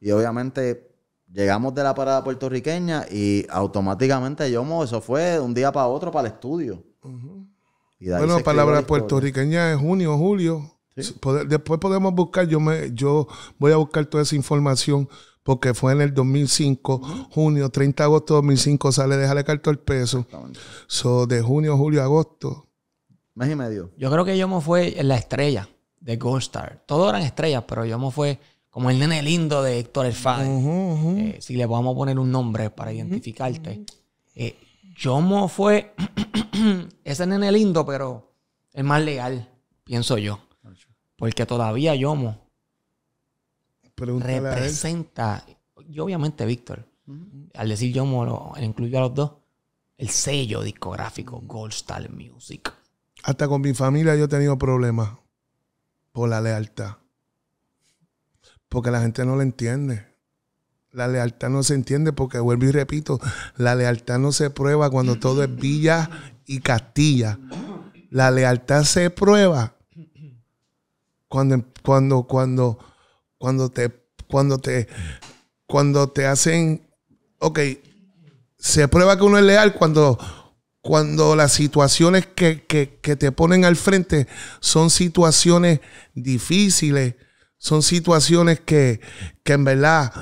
Y obviamente llegamos de la parada puertorriqueña y automáticamente yo, eso fue de un día para otro para el estudio. y bueno, palabra puertorriqueña es junio, julio. Después podemos buscar, yo, me, yo voy a buscar toda esa información porque fue en el 2005, junio, 30 de agosto de 2005 sale Déjale Carto el Peso. So, de junio, julio, agosto. Mes y medio. Yo creo que yo me fue la estrella de Gold Star. Todos eran estrellas, pero Yomo fue como el nene lindo de Héctor El eh, si le podemos poner un nombre para identificarte. Eh, Yomo fue ese nene lindo, pero el más legal, pienso yo. Porque todavía Yomo representa, y obviamente Víctor, al decir Yomo, lo, incluyo a los dos, el sello discográfico Gold Star Music. Hasta con mi familia yo he tenido problemas por la lealtad. Porque la gente no la entiende. La lealtad no se entiende porque, vuelvo y repito, la lealtad no se prueba cuando todo es Villa y Castilla. La lealtad se prueba cuando, cuando, cuando, cuando te, cuando te, cuando te hacen, ok, se prueba que uno es leal cuando cuando las situaciones que, te ponen al frente son situaciones difíciles, son situaciones que, en verdad,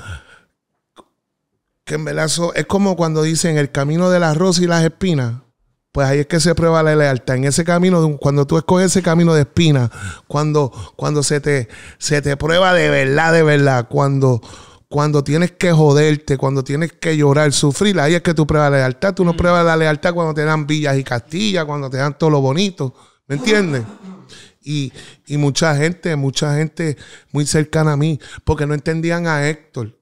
que en verdad es como cuando dicen el camino del arroz y las espinas. Pues ahí es que se prueba la lealtad. En ese camino, cuando tú escoges ese camino de espinas, cuando, cuando se, te, se te prueba de verdad, de verdad, cuando, cuando tienes que joderte, cuando tienes que llorar, sufrir, ahí es que tú pruebas la lealtad. Tú no mm. pruebas la lealtad cuando te dan villas y castillas, cuando te dan todo lo bonito. ¿Me entiendes? Y, mucha gente, mucha gente muy cercana a mí, porque no entendían a Héctor.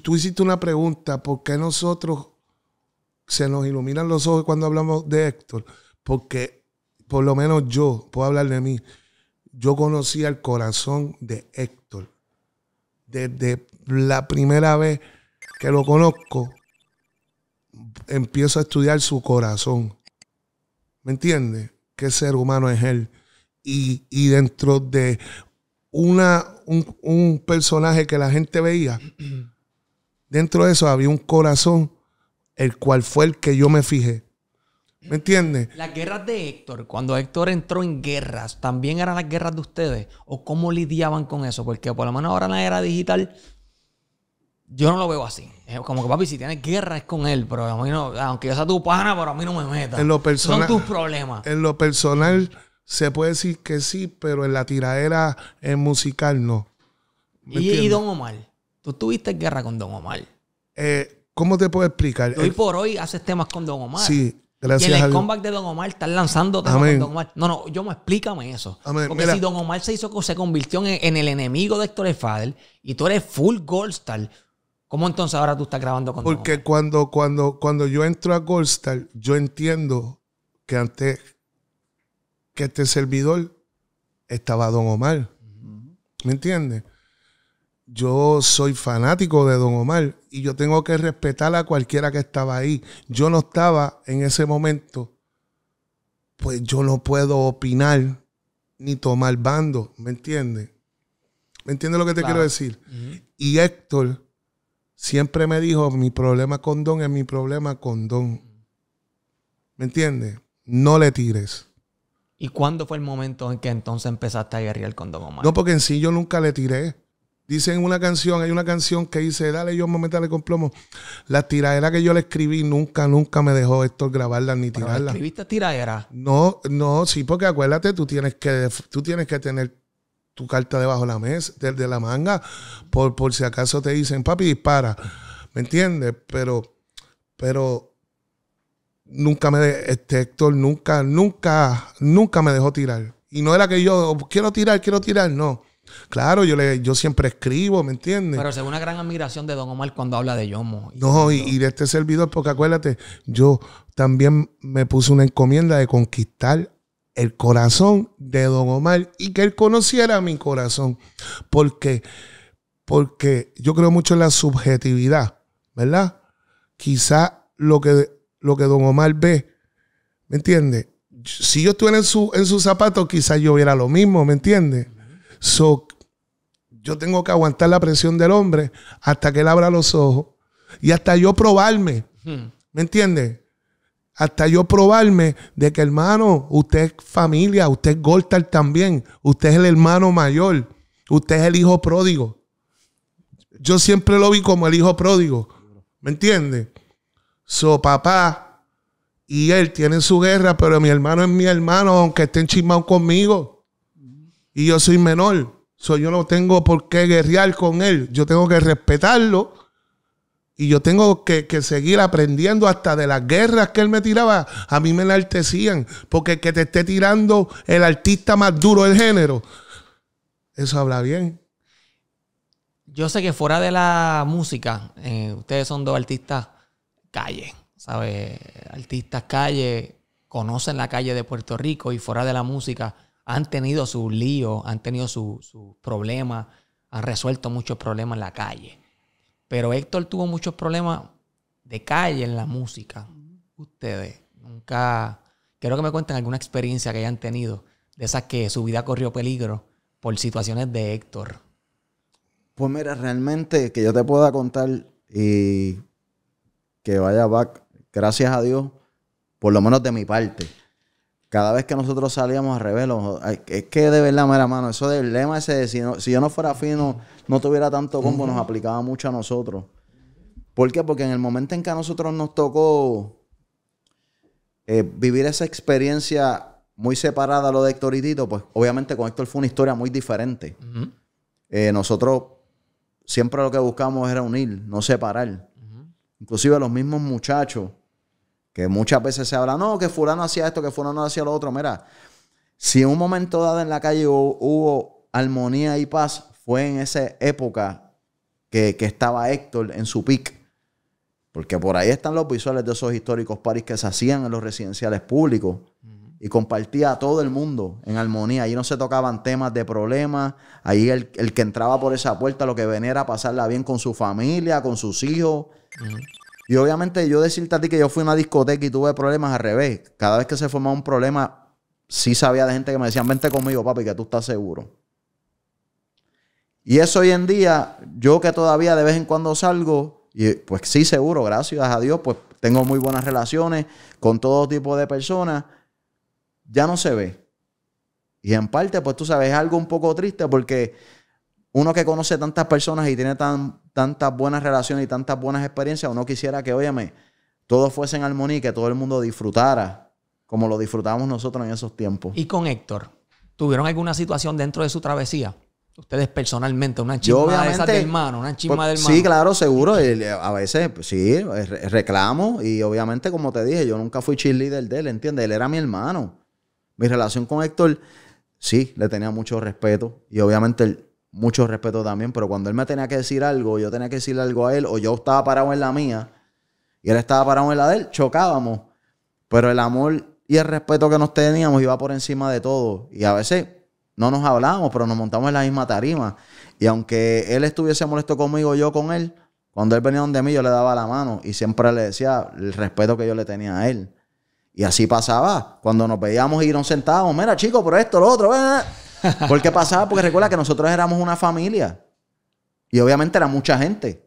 tú hiciste una pregunta, ¿por qué nosotros se nos iluminan los ojos cuando hablamos de Héctor? Porque por lo menos yo, puedo hablar de mí, yo conocía el corazón de Héctor desde la primera vez que lo conozco, empiezo a estudiar su corazón. ¿Me entiendes? ¿Qué ser humano es él? Y, dentro de una, un, personaje que la gente veía, dentro de eso había un corazón, el cual fue el que yo me fijé. ¿Me entiendes? Las guerras de Héctor, cuando Héctor entró en guerras, ¿también eran las guerras de ustedes? ¿O cómo lidiaban con eso? Porque por lo menos ahora en la era digital, yo no lo veo así. Es como que, papi, si tienes guerra es con él, pero a mí no, aunque yo sea tu pana, pero a mí no me meta. Son tus problemas. En lo personal, se puede decir que sí, pero en la tiradera musical no. ¿Y, Don Omar? ¿Tú tuviste guerra con Don Omar? Eh, ¿Cómo te puedo explicar? Hoy por hoy haces temas con Don Omar. Sí, y el comeback de Don Omar están lanzando también Don Omar. No, no, yo me explícame eso. Porque si Don Omar se hizo, se convirtió en, el enemigo de Héctor Fadel y tú eres full Goldstar, ¿cómo entonces ahora tú estás grabando con Porque cuando, cuando, cuando yo entro a Goldstar, yo entiendo que antes que este servidor estaba Don Omar. ¿Me entiendes? yo soy fanático de Don Omar y yo tengo que respetar a cualquiera que estaba ahí. Yo no estaba en ese momento, pues yo no puedo opinar ni tomar bando, ¿me entiendes? ¿Me entiendes lo que te quiero decir? Y Héctor siempre me dijo, mi problema con Don es mi problema con Don. ¿Me entiendes? No le tires. ¿Y cuándo fue el momento en que entonces empezaste a guerrear con Don Omar? No, porque en sí yo nunca le tiré. Dicen una canción, hay una canción que dice, dale yo metale con plomo. La tiradera que yo le escribí nunca, nunca me dejó Héctor grabarla ni tirarla. ¿Escribiste tiradera? No, no, sí, porque acuérdate, tú tienes que, tú tienes que tener tu carta debajo de la mesa, de, la manga, por, por si acaso te dicen, papi, dispara. ¿Me entiendes? Pero, pero nunca me, dejó, este Héctor nunca, nunca, nunca me dejó tirar. Y no era que yo quiero tirar, quiero tirar, no. Claro, yo le, yo siempre escribo, ¿me entiendes? Pero según una gran admiración de Don Omar cuando habla de Yomo. no, y, de este servidor, porque acuérdate, yo también me puse una encomienda de conquistar el corazón de Don Omar y que él conociera mi corazón. Porque, porque yo creo mucho en la subjetividad, ¿verdad? Quizá lo que, lo que Don Omar ve, ¿me entiendes? Si yo estuviera en, su, en sus zapatos, quizás yo viera lo mismo, ¿me entiendes? So, yo tengo que aguantar la presión del hombre hasta que él abra los ojos y hasta yo probarme. Hmm. ¿Me entiendes? Hasta yo probarme de que, hermano, usted es familia, usted es Goltar también, usted es el hermano mayor, usted es el hijo pródigo. Yo siempre lo vi como el hijo pródigo. ¿Me entiendes? su papá y él tienen su guerra, pero mi hermano es mi hermano, aunque estén chismados conmigo y yo soy menor. yo no tengo por qué guerrear con él. Yo tengo que respetarlo. Y yo tengo que, seguir aprendiendo hasta de las guerras que él me tiraba. A mí me enaltecían. Porque que te esté tirando el artista más duro del género. Eso habla bien. Yo sé que fuera de la música, eh, ustedes son dos artistas calle. ¿Sabes? Artistas calle. Conocen la calle de Puerto Rico y fuera de la música han tenido su lío, han tenido sus su problemas, han resuelto muchos problemas en la calle. Pero Héctor tuvo muchos problemas de calle en la música. Ustedes nunca... Quiero que me cuenten alguna experiencia que hayan tenido de esas que su vida corrió peligro por situaciones de Héctor. Pues mira, realmente que yo te pueda contar y que vaya back, gracias a Dios, por lo menos de mi parte cada vez que nosotros salíamos a revés, es que de verdad, mera mano, eso del lema ese, de si, yo no fuera fino, no tuviera tanto combo, nos aplicaba mucho a nosotros. ¿Por qué? Porque en el momento en que a nosotros nos tocó eh, vivir esa experiencia muy separada lo de Héctor y Tito, pues obviamente con Héctor fue una historia muy diferente. Eh, nosotros siempre lo que buscamos era unir, no separar. Inclusive los mismos muchachos que muchas veces se habla, no, que fulano hacía esto, que fulano hacía lo otro. Mira, si en un momento dado en la calle hubo, armonía y paz, fue en esa época que, estaba Héctor en su pic. Porque por ahí están los visuales de esos históricos paris que se hacían en los residenciales públicos y compartía a todo el mundo en armonía. Allí no se tocaban temas de problemas. Ahí el, el, que entraba por esa puerta lo que venía era pasarla bien con su familia, con sus hijos. Y obviamente yo decirte a ti que yo fui a una discoteca y tuve problemas al revés. Cada vez que se formaba un problema, sí sabía de gente que me decían, vente conmigo, papi, que tú estás seguro. Y eso hoy en día, yo que todavía de vez en cuando salgo, y pues sí, seguro, gracias a Dios, pues tengo muy buenas relaciones con todo tipo de personas, ya no se ve. Y en parte, pues tú sabes, es algo un poco triste porque uno que conoce tantas personas y tiene tan, tantas buenas relaciones y tantas buenas experiencias, uno quisiera que, óyeme, todo fuese en armonía y que todo el mundo disfrutara como lo disfrutábamos nosotros en esos tiempos. ¿Y con Héctor? ¿Tuvieron alguna situación dentro de su travesía? Ustedes personalmente, una chisma de hermano, una chisma pues, de hermano. Sí, claro, seguro. A veces, pues, sí, reclamo. Y obviamente, como te dije, yo nunca fui cheerleader de él, ¿entiendes? Él era mi hermano. Mi relación con Héctor, sí, le tenía mucho respeto. Y obviamente él mucho respeto también, pero cuando él me tenía que decir algo, yo tenía que decirle algo a él, o yo estaba parado en la mía y él estaba parado en la de él, chocábamos. Pero el amor y el respeto que nos teníamos iba por encima de todo. Y a veces no nos hablábamos, pero nos montamos en la misma tarima. Y aunque él estuviese molesto conmigo, yo con él, cuando él venía donde mí, yo le daba la mano y siempre le decía el respeto que yo le tenía a él. Y así pasaba. Cuando nos veíamos y nos sentábamos, mira, chico, por esto, lo otro, eh, eh, eh". ¿Por qué pasaba? Porque recuerda que nosotros éramos una familia. Y obviamente era mucha gente.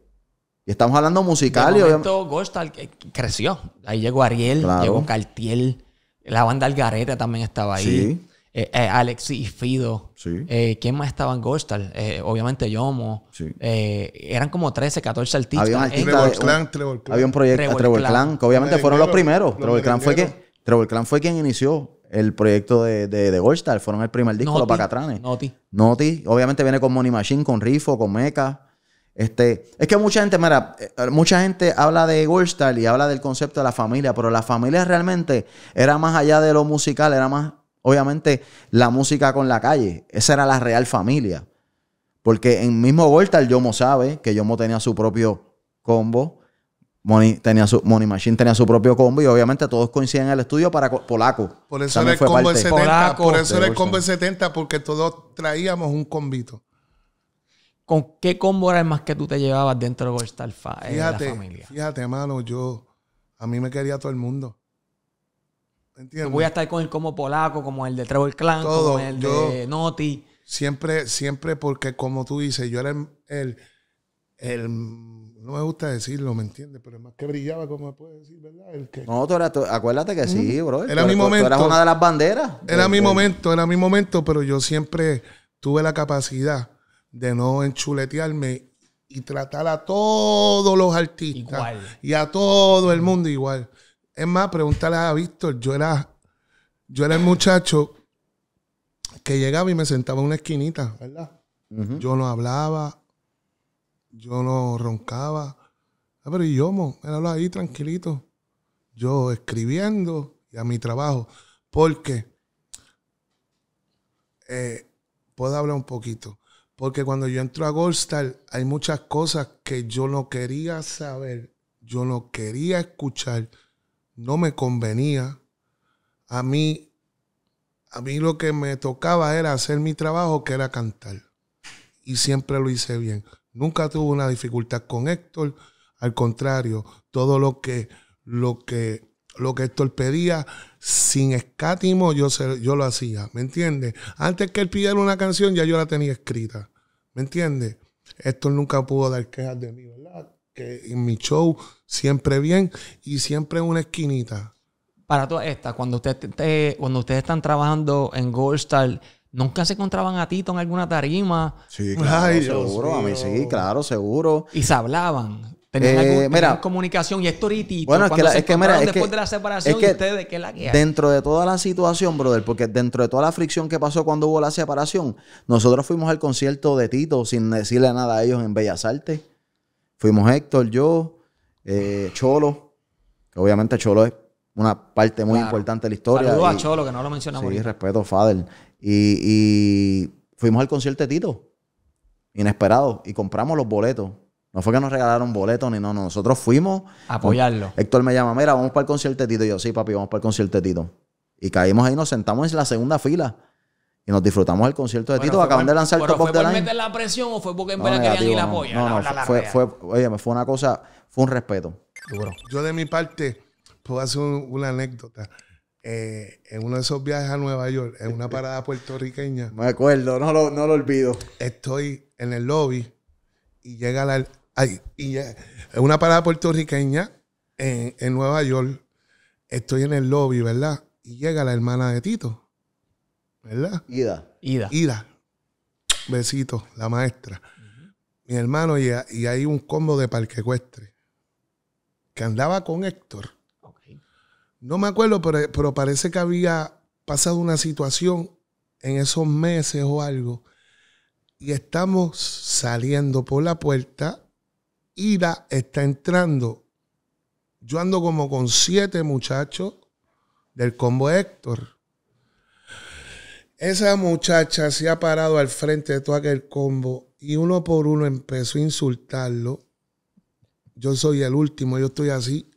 Y estamos hablando musical. De y eh, creció. Ahí llegó Ariel, llegó Cartiel La banda Algareta también estaba ahí. Sí. Eh, eh, y Fido. Sí. ¿Quién más estaba en Ghostal? obviamente Yomo. Sí. eran como 13, 14 artistas. Había un proyecto Trevor Clan, que obviamente fueron los primeros. Clan fue Trevor Clan fue quien inició el proyecto de, de, Goldstar. Fueron el primer disco, de Los Bacatranes. Noti. Noti. Obviamente viene con Money Machine, con Rifo, con Meca. Este, es que mucha gente, mira, eh, eh, mucha gente habla de Goldstar y habla del concepto de la familia, pero la familia realmente era más allá de lo musical, era más, obviamente, la música con la calle. Esa era la real familia. Porque en mismo Goldstar, Yomo sabe que Yomo tenía su propio combo. Money tenía su, Money Machine tenía su propio combo y obviamente todos coincidían en el estudio para Polaco. Por eso era el combo del 70, por eso era el combo del 70, porque todos traíamos un combito. ¿Con qué combo era el más que tú te llevabas dentro de Star eh, fíjate, la familia? Fíjate, hermano, yo a mí me quería todo el mundo. ¿Entiendes? voy a estar con el combo polaco, como el de Trevor Clan, como el de Noti. Siempre, siempre, porque como tú dices, yo era el no me gusta decirlo, ¿me entiendes? Pero es más que brillaba, como me puedes decir, ¿verdad? No, tú eras, acuérdate que sí, bro. Era mi momento. Tú eras una de las banderas. Era mi momento, era mi momento, pero yo siempre tuve la capacidad de no enchuletearme y tratar a todos los artistas y a todo el mundo igual. Es más, pregúntale a Víctor, yo era, yo era el muchacho que llegaba y me sentaba en una esquinita, ¿verdad? Yo no hablaba, yo no roncaba. Ah, pero yo, mo, hablaba ahí tranquilito. Yo escribiendo y a mi trabajo. Porque, eh, puedo hablar un poquito. Porque cuando yo entro a Goldstar, hay muchas cosas que yo no quería saber, yo no quería escuchar, no me convenía. A mí, a mí lo que me tocaba era hacer mi trabajo, que era cantar. Y siempre lo hice bien. Nunca tuvo una dificultad con Héctor. Al contrario, todo lo que, lo que, lo que Héctor pedía, sin escátimo, yo, yo lo hacía. ¿Me entiendes? Antes que él pidiera una canción, ya yo la tenía escrita. ¿Me entiendes? Héctor nunca pudo dar quejas de mí, ¿verdad? Que en mi show siempre bien y siempre en una esquinita. Para toda esta, cuando, usted eh, cuando ustedes están trabajando en Gold Star, Nunca se encontraban a Tito en alguna tarima. Sí, claro, seguro. A sí, claro, seguro. Y se hablaban. Tenían, eh, comunicación. Y esto y Tito, bueno, es que, mira, después de la separación, ustedes, ¿qué es la que Dentro de toda la situación, brother, porque dentro de toda la fricción que pasó cuando hubo la separación, nosotros fuimos al concierto de Tito sin decirle nada a ellos en Bellas Artes. Fuimos Héctor, yo, eh, Cholo, que obviamente Cholo es una parte muy importante de la historia. Saludos a Cholo, que no lo mencionamos. Sí, respeto, y, fuimos al concierto de Tito, inesperado, y compramos los boletos. No fue que nos regalaron boletos ni no, Nosotros fuimos. A apoyarlo. Héctor me llama, mira, vamos para el concierto de Tito. Y yo, sí, papi, vamos para el concierto de Tito. Y caímos ahí, nos sentamos en la segunda fila. Y nos disfrutamos del concierto de Tito. Acaban de lanzar el Top fue of the por la presión o fue porque en verdad querían ir a no, No, oye, fue una cosa, fue un respeto. Yo de mi parte puedo hacer una anécdota. Eh, en uno de esos viajes a Nueva York, en una parada puertorriqueña. Me acuerdo, no lo, olvido. Estoy en el lobby y llega la. Ay, y en una parada puertorriqueña en, Nueva York. Estoy en el lobby, ¿verdad? Y llega la hermana de Tito. ¿Verdad? Ida. Ida. Ida. Besito, la maestra. Mi hermano, y, y hay un combo de parque ecuestre que andaba con Héctor no me acuerdo, pero, parece que había pasado una situación en esos meses o algo. Y estamos saliendo por la puerta. Ida está entrando. Yo ando como con siete muchachos del combo Héctor. Esa muchacha se ha parado al frente de todo aquel combo y uno por uno empezó a insultarlo. Yo soy el último, yo estoy así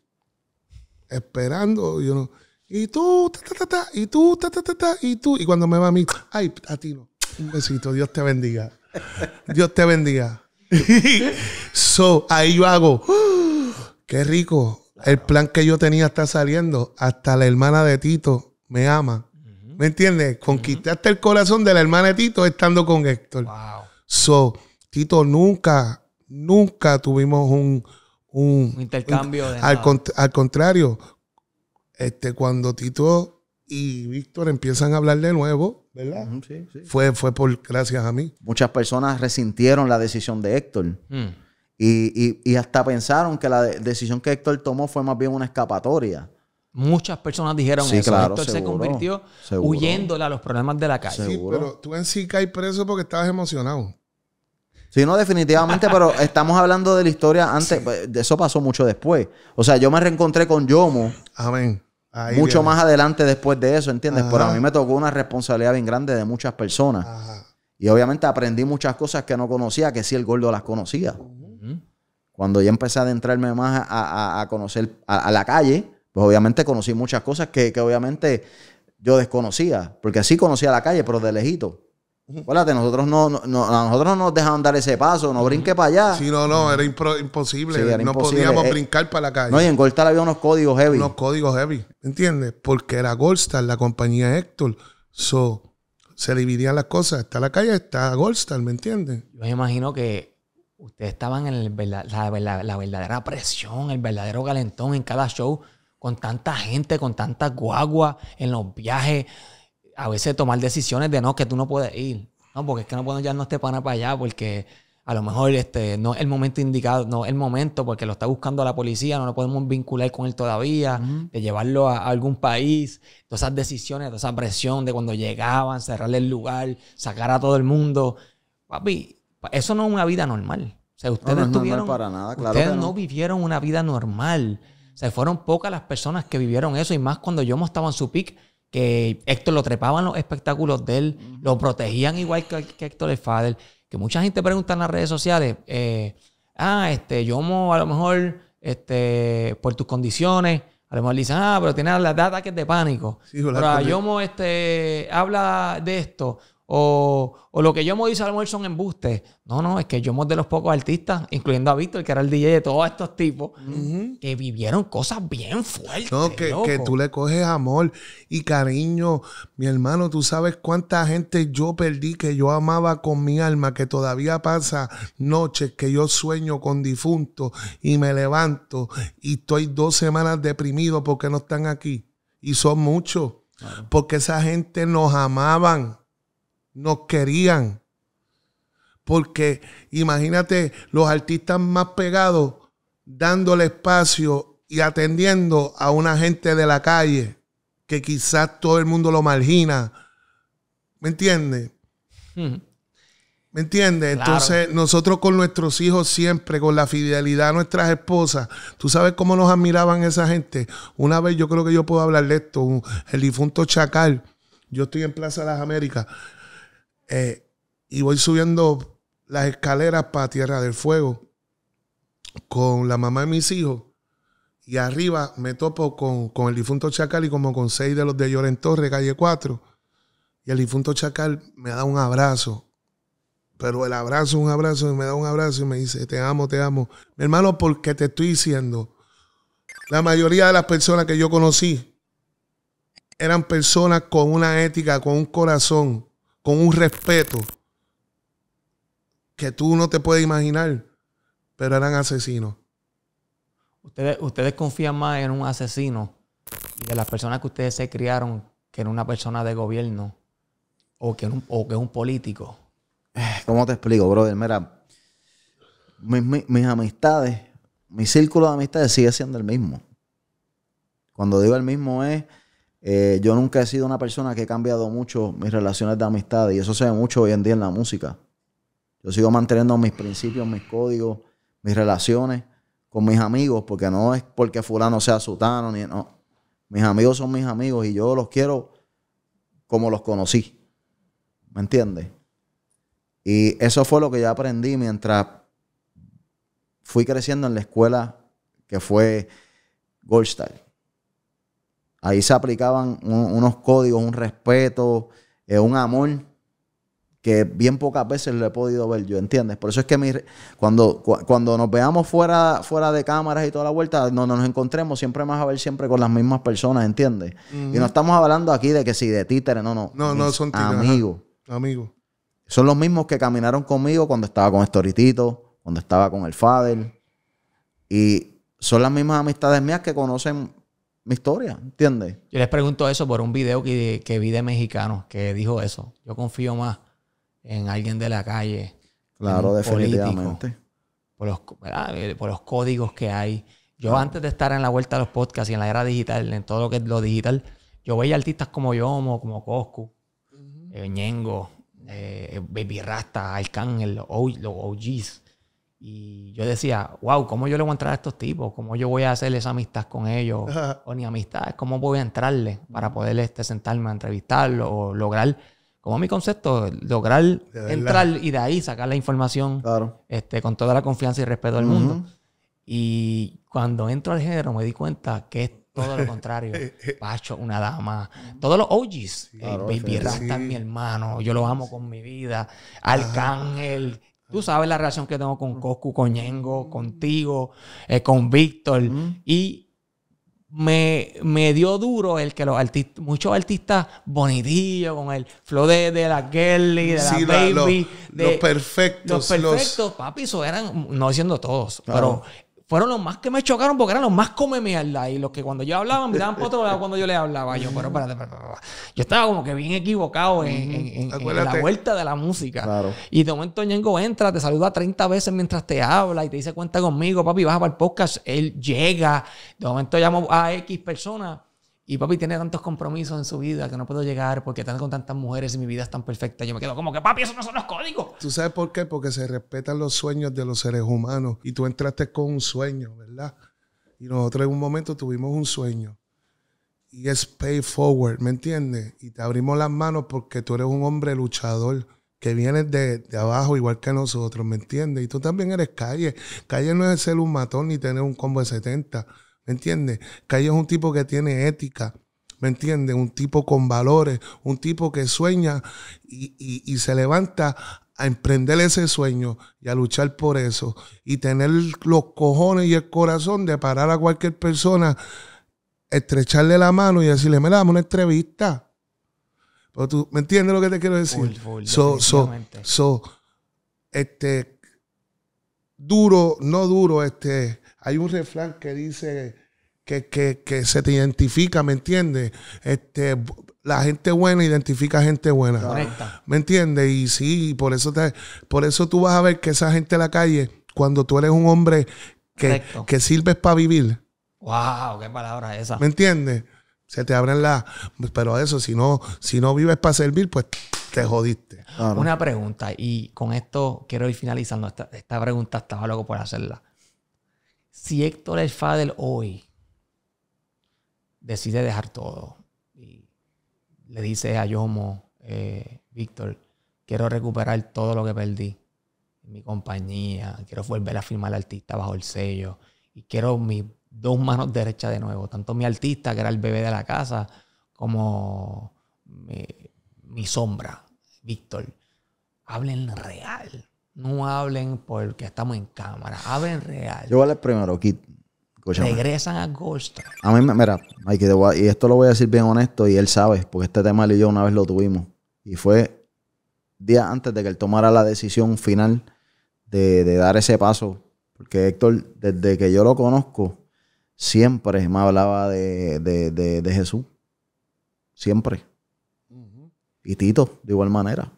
esperando. Y uno, y tú, ta, ta, ta, y tú, y tú. Y cuando me va a mí, ay, a ti Un besito, Dios te bendiga. Dios te bendiga. so, ahí yo hago, qué rico. El plan que yo tenía está saliendo. Hasta la hermana de Tito me ama. ¿Me entiendes? Conquistaste el corazón de la hermana de Tito estando con Héctor. So, Tito nunca, nunca tuvimos un, un, intercambio. de al, al, contrario, este, cuando Tito y Víctor empiezan a hablar de nuevo, ¿verdad? Fue, fue por gracias a mí. Muchas personas resintieron la decisión de Héctor. Mm. Y, hasta pensaron que la decisión que Héctor tomó fue más bien una escapatoria. Muchas personas dijeron eso. Héctor se convirtió huyéndole a los problemas de la calle. Sí, pero tú en sí caes preso porque estabas emocionado. Sí, no, definitivamente, pero estamos hablando de la historia antes. De eso pasó mucho después. O sea, yo me reencontré con Yomo. mucho más adelante después de eso, ¿entiendes? Pero a mí me tocó una responsabilidad bien grande de muchas personas. Ajá. Y obviamente aprendí muchas cosas que no conocía, que sí el gordo las conocía. Cuando ya empecé a adentrarme más a, conocer a, la calle, pues obviamente conocí muchas cosas que, que obviamente yo desconocía. Porque sí conocía la calle, pero de lejito nosotros no, no, nosotros nos dejaban dar ese paso, no brinque para allá. Sí, no, no, era imposible. no podíamos eh, brincar para la calle. No, y en Goldstar había unos códigos heavy. Unos códigos heavy, ¿entiendes? Porque era Goldstar, la compañía Héctor. So, se dividían las cosas. Está la calle, está Goldstar, ¿me entiendes? Yo me imagino que ustedes estaban en la, verdadera presión, el verdadero galentón en cada show, con tanta gente, con tanta guagua, en los viajes a veces tomar decisiones de no, que tú no puedes ir. No, porque es que no puedo ya este pana para allá porque a lo mejor este, no es el momento indicado, no es el momento porque lo está buscando la policía, no lo podemos vincular con él todavía, de llevarlo a, algún país. Todas esas decisiones, toda esa presión de cuando llegaban, cerrarle el lugar, sacar a todo el mundo. Papi, eso no es una vida normal. O sea, ustedes no, para nada, claro ustedes no. vivieron una vida normal. O sea, fueron pocas las personas que vivieron eso y más cuando yo estaba en su pic que Héctor lo trepaban los espectáculos de él, lo protegían igual que, Héctor el Fader. Que mucha gente pregunta en las redes sociales, eh, ah, este, Yomo a lo mejor, este, por tus condiciones, a lo mejor dicen, ah, pero tiene la que ataques de pánico. pero ah, Yomo este, habla de esto, o, lo que yo me hice lo son embustes. No, no, es que yo de los pocos artistas, incluyendo a Víctor, que era el DJ de todos estos tipos, que vivieron cosas bien fuertes. No, que, tú le coges amor y cariño. Mi hermano, tú sabes cuánta gente yo perdí que yo amaba con mi alma, que todavía pasa noches que yo sueño con difuntos y me levanto y estoy dos semanas deprimido porque no están aquí. Y son muchos. Porque esa gente nos amaban nos querían. Porque imagínate los artistas más pegados dándole espacio y atendiendo a una gente de la calle que quizás todo el mundo lo margina. ¿Me entiendes? Hmm. ¿Me entiendes? Entonces, nosotros con nuestros hijos siempre, con la fidelidad a nuestras esposas, tú sabes cómo nos admiraban esa gente. Una vez yo creo que yo puedo hablar de esto, el difunto Chacal, yo estoy en Plaza de las Américas, eh, y voy subiendo las escaleras para Tierra del Fuego con la mamá de mis hijos. Y arriba me topo con, con el difunto Chacal y como con seis de los de Lloren calle 4. Y el difunto Chacal me da un abrazo. Pero el abrazo, un abrazo, y me da un abrazo y me dice, te amo, te amo. Mi hermano, porque te estoy diciendo, la mayoría de las personas que yo conocí eran personas con una ética, con un corazón, con un respeto que tú no te puedes imaginar, pero eran asesinos. Ustedes, ustedes confían más en un asesino y de las personas que ustedes se criaron que en una persona de gobierno o que en un, que un político. Eh, ¿Cómo te explico, brother? Mira, mis, mis amistades, mi círculo de amistades sigue siendo el mismo. Cuando digo el mismo es eh, yo nunca he sido una persona que ha cambiado mucho mis relaciones de amistad y eso se ve mucho hoy en día en la música. Yo sigo manteniendo mis principios, mis códigos, mis relaciones con mis amigos, porque no es porque fulano sea sutano, ni no. Mis amigos son mis amigos y yo los quiero como los conocí. ¿Me entiendes? Y eso fue lo que yo aprendí mientras fui creciendo en la escuela que fue Goldstar Ahí se aplicaban unos códigos, un respeto, eh, un amor que bien pocas veces lo he podido ver yo, ¿entiendes? Por eso es que mi, cuando, cuando nos veamos fuera, fuera de cámaras y toda la vuelta, no, nos encontremos siempre más a ver siempre con las mismas personas, ¿entiendes? Y no estamos hablando aquí de que si de títeres, no, no. No, no son títeres. Amigos. Amigos. Son los mismos que caminaron conmigo cuando estaba con Estoritito, cuando estaba con el Fader. Y son las mismas amistades mías que conocen mi historia, ¿entiendes? Yo les pregunto eso por un video que, vi de mexicanos que dijo eso. Yo confío más en alguien de la calle. Claro, definitivamente. por, los, eh, por los, códigos que hay. Yo antes de estar en la vuelta a los podcasts y en la era digital, en todo lo que es lo digital, yo veía artistas como Yomo, como Coscu, eh, Ñengo, eh, Baby Rasta, Arcángel, los OGs. Y yo decía, wow, ¿cómo yo le voy a entrar a estos tipos? ¿Cómo yo voy a hacerles amistad con ellos? o ni amistad, ¿cómo voy a entrarle para poder este, sentarme a entrevistarlo o lograr, como mi concepto, lograr entrar y de ahí sacar la información este, con toda la confianza y respeto del mundo? Y cuando entro al género me di cuenta que es todo lo contrario. Pacho, una dama. Todos los OGs. Sí, claro, Baby mi hermano. Yo lo amo con mi vida. Arcángel, Tú sabes la relación que tengo con Coscu, con Yengo, mm. contigo, eh, con Víctor. Y me, dio duro el que los artistas, muchos artistas bonitillos, con el flow de, la girly, de la, baby. de, los perfectos. Los perfectos, papi, eso eran, no siendo todos, pero fueron los más que me chocaron porque eran los más come mierda. Y los que cuando yo hablaba me daban por otro lado cuando yo les hablaba. Yo, pero yo estaba como que bien equivocado en, la vuelta de la música. Y de momento Ñengo entra, te saluda 30 veces mientras te habla y te dice cuenta conmigo, papi, baja para el podcast. Él llega. De momento llamo a X personas y papi tiene tantos compromisos en su vida que no puedo llegar porque tengo con tantas mujeres y mi vida es tan perfecta. Yo me quedo como que, papi, esos no son los códigos. ¿Tú sabes por qué? Porque se respetan los sueños de los seres humanos. Y tú entraste con un sueño, ¿verdad? Y nosotros en un momento tuvimos un sueño. Y es pay forward, ¿me entiendes? Y te abrimos las manos porque tú eres un hombre luchador que viene de, de, abajo igual que nosotros, ¿me entiendes? Y tú también eres calle. Calle no es ser un matón ni tener un combo de 70. ¿Me entiendes? Calle es un tipo que tiene ética. ¿Me entiendes? Un tipo con valores, un tipo que sueña y, se levanta a emprender ese sueño y a luchar por eso. Y tener los cojones y el corazón de parar a cualquier persona, estrecharle la mano y decirle, me damos una entrevista. tú, ¿me entiendes lo que te quiero decir? Full, so, so, so, este, duro, no duro, este, hay un refrán que dice que, se te identifica, ¿me entiendes? Este, la gente buena identifica a gente buena. Correcta. ¿Me entiendes? Y sí, por eso, por eso tú vas a ver que esa gente en la calle, cuando tú eres un hombre que, que sirves para vivir. ¡Wow! ¡Qué palabra esa! ¿Me entiendes? Se te abren las. Pero eso, si no, si no vives para servir, pues te jodiste. Una pregunta, y con esto quiero ir finalizando. Esta, esta pregunta estaba loco por hacerla si Héctor El Fadel hoy decide dejar todo y le dice a Yomo, eh, Víctor, quiero recuperar todo lo que perdí en mi compañía, quiero volver a firmar al artista bajo el sello y quiero mis dos manos derechas de nuevo, tanto mi artista, que era el bebé de la casa, como mi, mi sombra, Víctor. Hablen real. No hablen porque estamos en cámara. Hablen real. Yo voy a primero, Kit. Regresan a Costa. A mí, mira, y esto lo voy a decir bien honesto, y él sabe, porque este tema él y yo una vez lo tuvimos. Y fue días antes de que él tomara la decisión final de, dar ese paso. Porque Héctor, desde que yo lo conozco, siempre me hablaba de, de, Jesús. Siempre. Y Tito, de igual manera.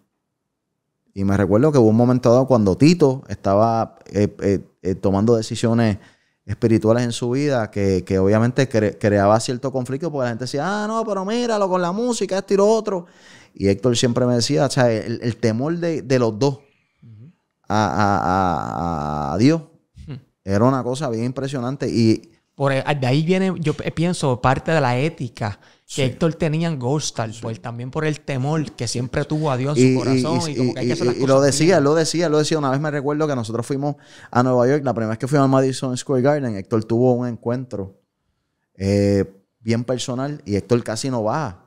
Y me recuerdo que hubo un momento dado cuando Tito estaba eh, eh, eh, tomando decisiones espirituales en su vida que, obviamente creaba cierto conflicto porque la gente decía, ah, no, pero míralo con la música, esto y lo otro. Y Héctor siempre me decía, o sea, el, temor de, los dos a, Dios hmm. era una cosa bien impresionante. Y por, de ahí viene, yo pienso, parte de la ética que Héctor tenía en también por el temor que siempre tuvo a Dios en su corazón. Y, lo decía, lo decía, lo decía. Una vez me recuerdo que nosotros fuimos a Nueva York, la primera vez que fuimos a Madison Square Garden, Héctor tuvo un encuentro eh, bien personal y Héctor casi no baja.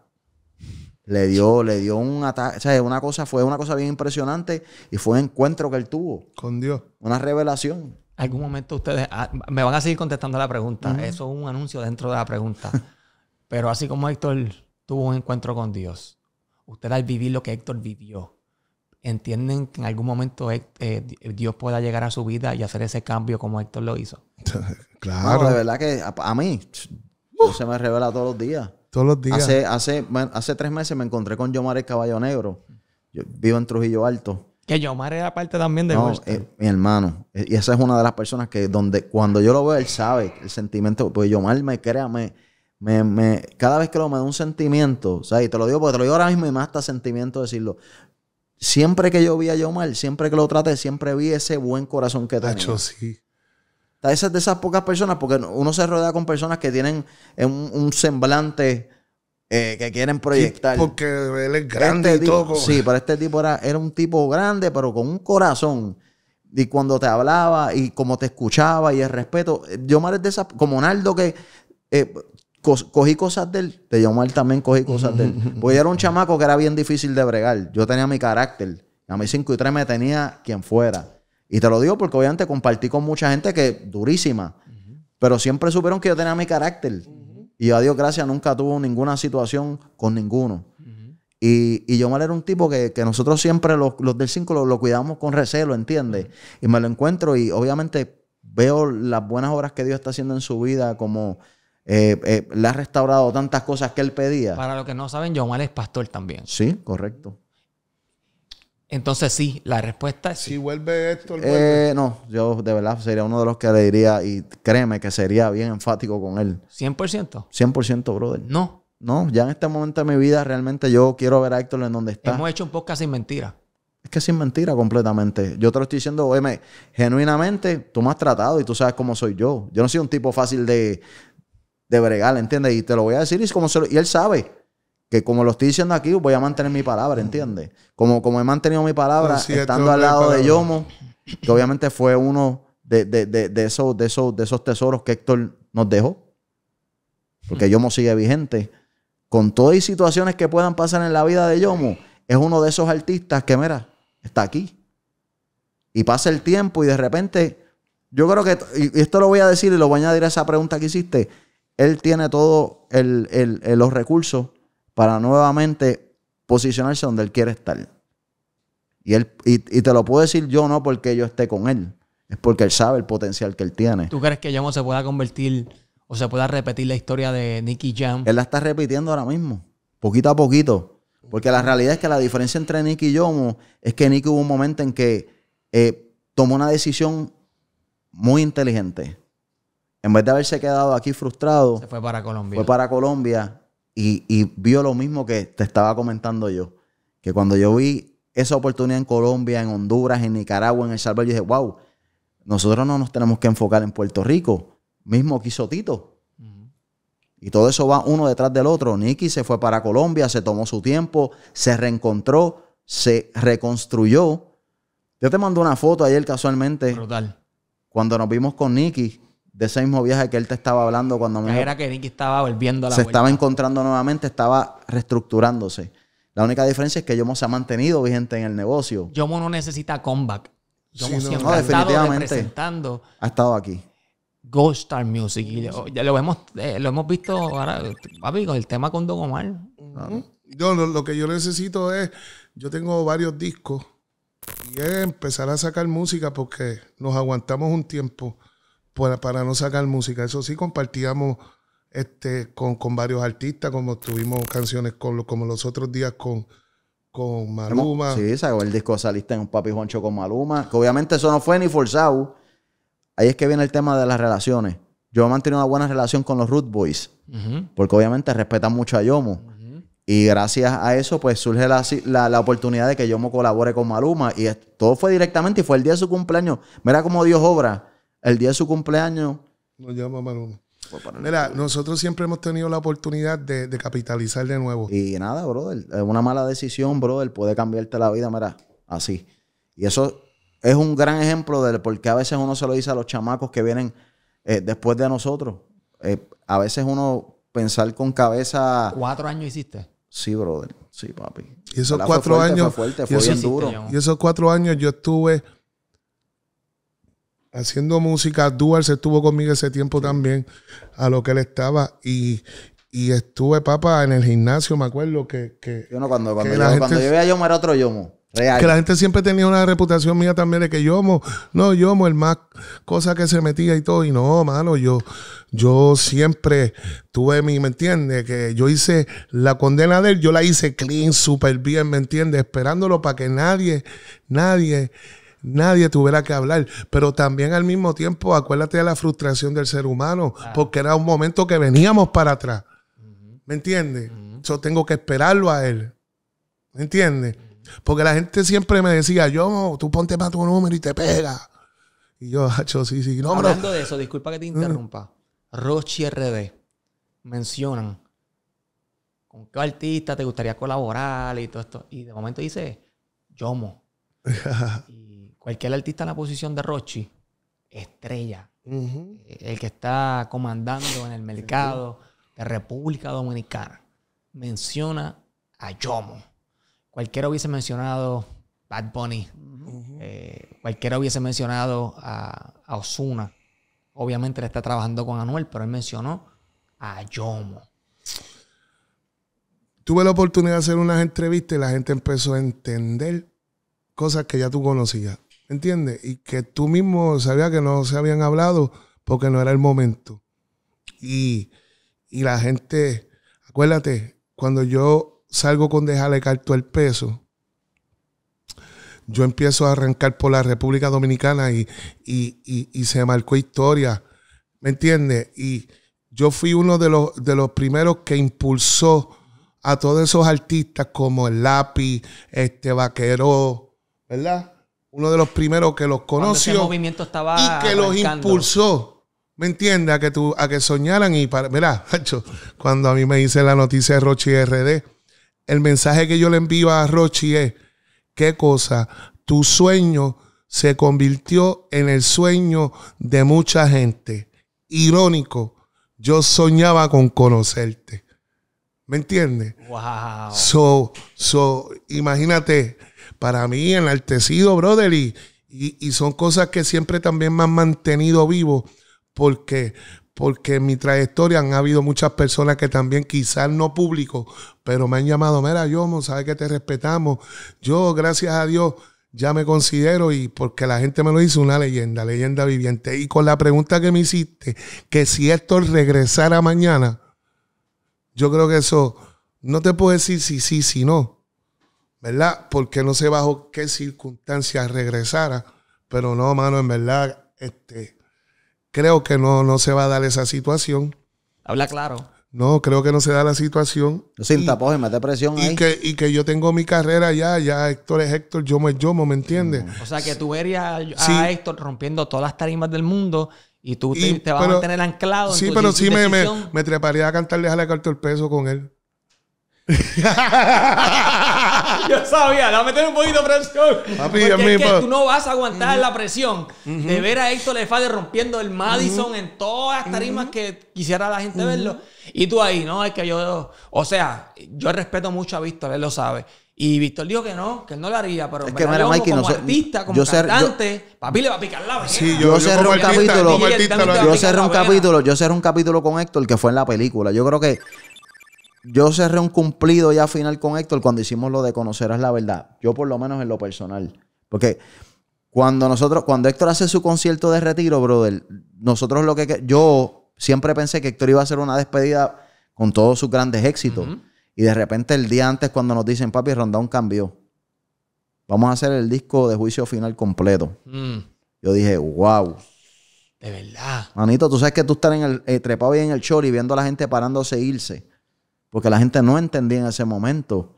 Le dio, le dio un ataque, o sea, una cosa, fue una cosa bien impresionante y fue un encuentro que él tuvo. Con Dios. Una revelación. en Algún momento ustedes ah, me van a seguir contestando la pregunta. Eso es un anuncio dentro de la pregunta. Pero así como Héctor tuvo un encuentro con Dios, usted al vivir lo que Héctor vivió, entienden que en algún momento eh, Dios pueda llegar a su vida y hacer ese cambio como Héctor lo hizo. claro. de verdad que a, mí se me revela todos los días. Todos los días. Hace, hace, tres meses me encontré con Yomar el Caballo Negro. Yo vivo en Trujillo Alto. Que Yomar era parte también de no, eh, Mi hermano. Eh, y esa es una de las personas que donde cuando yo lo veo, él sabe el sentimiento. Pues Yomar me créame. Me, me, cada vez que lo me da un sentimiento, o sea, y te lo digo porque te lo digo ahora mismo y más hasta sentimiento decirlo. Siempre que yo vi a Yomar, siempre que lo traté, siempre vi ese buen corazón que tenía. hecho, sí. Esas de esas pocas personas, porque uno se rodea con personas que tienen un, semblante eh, que quieren proyectar. porque él es este grande y todo. Sí, pero este tipo era, era un tipo grande, pero con un corazón. Y cuando te hablaba y como te escuchaba y el respeto. Eh, Yomar es de esas, como Naldo que eh, cogí cosas de él. De Yomar también cogí cosas de él. Porque yo era un chamaco que era bien difícil de bregar. Yo tenía mi carácter. A mí 5 y 3 me tenía quien fuera. Y te lo digo porque obviamente compartí con mucha gente que durísima. Pero siempre supieron que yo tenía mi carácter. Y yo, a Dios gracias, nunca tuvo ninguna situación con ninguno. Y, yo Yomar era un tipo que, nosotros siempre, los, del 5, lo, lo, cuidamos con recelo, ¿entiendes? Y me lo encuentro y obviamente veo las buenas obras que Dios está haciendo en su vida como eh, eh, le ha restaurado tantas cosas que él pedía. Para los que no saben, Yomar es pastor también. Sí, correcto. Entonces sí, la respuesta es sí. Si vuelve Héctor, vuelve. Eh, no, yo de verdad sería uno de los que le diría y créeme que sería bien enfático con él. 100%. 100%, brother. No. No, ya en este momento de mi vida realmente yo quiero ver a Héctor en donde está. Hemos hecho un podcast sin mentira. Es que sin mentira completamente. Yo te lo estoy diciendo, oye, genuinamente, tú me has tratado y tú sabes cómo soy yo. Yo no soy un tipo fácil de, de bregar, ¿entiendes? Y te lo voy a decir y, como él sabe que como lo estoy diciendo aquí, voy a mantener mi palabra, ¿entiendes? Como, como he mantenido mi palabra estando al lado de Yomo, que obviamente fue uno de, esos, de, esos, de esos tesoros que Héctor nos dejó. Porque Yomo sigue vigente. Con todas las situaciones que puedan pasar en la vida de Yomo, es uno de esos artistas que, mira, está aquí. Y pasa el tiempo y de repente, yo creo que, y esto lo voy a decir y lo voy a añadir a esa pregunta que hiciste, él tiene todos los recursos para nuevamente posicionarse donde él quiere estar. Y, él, te lo puedo decir yo no porque yo esté con él, es porque él sabe el potencial que él tiene. ¿Tú crees que Yomo se pueda convertir o se pueda repetir la historia de Nicky Jam? Él la está repitiendo ahora mismo, poquito a poquito. Porque la realidad es que la diferencia entre Nicky y Yomo es que Nicky hubo un momento en que eh, tomó una decisión muy inteligente en vez de haberse quedado aquí frustrado, fue para Colombia. Fue para Colombia y, vio lo mismo que te estaba comentando yo. Que cuando yo vi esa oportunidad en Colombia, en Honduras, en Nicaragua, en El Salvador, yo dije, wow, nosotros no nos tenemos que enfocar en Puerto Rico. Mismo quiso Tito. Y todo eso va uno detrás del otro. Nicky se fue para Colombia, se tomó su tiempo, se reencontró, se reconstruyó. Yo te mandé una foto ayer casualmente. Brutal. Cuando nos vimos con Nicky de ese mismo viaje que él te estaba hablando cuando me... Era que Nicky estaba volviendo a la Se estaba encontrando nuevamente, estaba reestructurándose. La única diferencia es que Yomo se ha mantenido vigente en el negocio. Yomo no necesita comeback. Yomo ha estado representando. Ha estado aquí. Gold Star Music. ya lo, hemos, eh, lo hemos visto ahora, papi, con el tema con Don Omar. Yo lo, que yo necesito es, yo tengo varios discos y es empezar a sacar música porque nos aguantamos un tiempo para, para no sacar música. Eso sí, compartíamos este, con, varios artistas, como tuvimos canciones con, como los otros días con, con Maluma. Sí, sacó el disco Saliste en un papi juancho con Maluma. Que obviamente eso no fue ni forzado. Ahí es que viene el tema de las relaciones. Yo he mantenido una buena relación con los Root Boys. Porque obviamente respetan mucho a Yomo. Y gracias a eso, pues surge la, la, oportunidad de que Yomo colabore con Maluma. Y todo fue directamente y fue el día de su cumpleaños. Mira cómo Dios obra el día de su cumpleaños. Nos llama Maluma. Mira, nosotros siempre hemos tenido la oportunidad de, capitalizar de nuevo. Y nada, brother. Una mala decisión, brother, puede cambiarte la vida, mira, así. Y eso es un gran ejemplo de por qué a veces uno se lo dice a los chamacos que vienen eh, después de nosotros. Eh, a veces uno pensar con cabeza. ¿Cuatro años hiciste? Sí, brother. Sí, papi. Y esos cuatro años. Fue fuerte, fue duro. Y esos cuatro años yo estuve haciendo música. dual se estuvo conmigo ese tiempo también, a lo que él estaba. Y, estuve, papá, en el gimnasio, me acuerdo que. que yo no, cuando, cuando, yo, a Yomo era otro Yomo. Que la gente siempre tenía una reputación mía también de que Yomo, no, Yomo, el más cosa que se metía y todo. Y no, mano, yo, yo siempre tuve mi, ¿me entiendes? Que yo hice la condena de él, yo la hice clean, súper bien, ¿me entiendes? Esperándolo para que nadie, nadie nadie tuviera que hablar. Pero también al mismo tiempo, acuérdate de la frustración del ser humano, porque era un momento que veníamos para atrás. ¿Me entiendes? Yo tengo que esperarlo a él. ¿Me entiendes? Porque la gente siempre me decía, yo, tú ponte para tu número y te pega. Y yo, ah, sí, sí. No, Hablando de eso, disculpa que te mm. interrumpa. Roche -huh. RD mencionan con qué artista te gustaría colaborar y todo esto. Y de momento dice, Yomo. y Cualquier artista en la posición de Rochi, estrella, eh, el que está comandando en el mercado de República Dominicana, menciona a Yomo. Cualquiera hubiese mencionado Bad Bunny, eh, cualquiera hubiese mencionado a, Osuna. Obviamente él está trabajando con Anuel, pero él mencionó a Yomo. Tuve la oportunidad de hacer unas entrevistas y la gente empezó a entender cosas que ya tú conocías. ¿Entiendes? Y que tú mismo sabías que no se habían hablado porque no era el momento. Y, la gente, acuérdate, cuando yo salgo con dejarle Carto el peso, yo empiezo a arrancar por la República Dominicana y, se marcó historia. ¿Me entiendes? Y yo fui uno de los, de los primeros que impulsó a todos esos artistas como el lápiz, este vaquero, ¿verdad? uno de los primeros que los conoció y que los impulsó. ¿Me entiendes? A que, tú, a que soñaran y para... cuando a mí me dice la noticia de Rochi RD, el mensaje que yo le envío a Rochi es, ¿qué cosa? Tu sueño se convirtió en el sueño de mucha gente. Irónico, yo soñaba con conocerte. ¿Me entiendes? Wow. So, so, imagínate para mí enaltecido, brother. Y, y, son cosas que siempre también me han mantenido vivo porque, porque en mi trayectoria han habido muchas personas que también quizás no público, pero me han llamado, mira, yo, sabes que te respetamos. Yo, gracias a Dios, ya me considero y porque la gente me lo hizo una leyenda, leyenda viviente. Y con la pregunta que me hiciste, que si esto regresara mañana, yo creo que eso, no te puedo decir si, sí, si no, ¿verdad? Porque no sé bajo qué circunstancias regresara, pero no, mano, en verdad, este, creo que no, no se va a dar esa situación. Habla claro. No, creo que no se da la situación. Sin tapones, mete presión y Que, y que yo tengo mi carrera ya, ya Héctor es Héctor, yo me yo ¿me entiendes? O sea, que tú verías a, Héctor rompiendo todas las tarimas del mundo y tú te, vas a mantener anclado. Sí, pero sí me, treparía a cantarle a la carta el peso con él. yo sabía, la meter un poquito de presión. Papi, porque es que tú no vas a aguantar la presión de ver a Héctor Lefade rompiendo el Madison en todas las tarimas que quisiera la gente verlo. Y tú ahí, no, es que yo. O sea, yo respeto mucho a Víctor, él lo sabe. Y Víctor dijo que no, que él no lo haría, pero es que, como, artista, como cantante, papi le va a picar la vena. Sí, yo, cerré un capítulo, yo cerré un capítulo, yo cerré un capítulo con Héctor que fue en la película. Yo creo que yo cerré un cumplido ya final con Héctor cuando hicimos lo de conocerás la verdad. Yo por lo menos en lo personal. Porque cuando nosotros, cuando Héctor hace su concierto de retiro, brother, nosotros lo que yo siempre pensé que Héctor iba a hacer una despedida con todos sus grandes éxitos. Y de repente el día antes cuando nos dicen, papi, un cambió. Vamos a hacer el disco de juicio final completo. Mm. Yo dije, wow. De verdad. Manito, tú sabes que tú estás en el, eh, trepado y en el short y viendo a la gente parándose e irse. Porque la gente no entendía en ese momento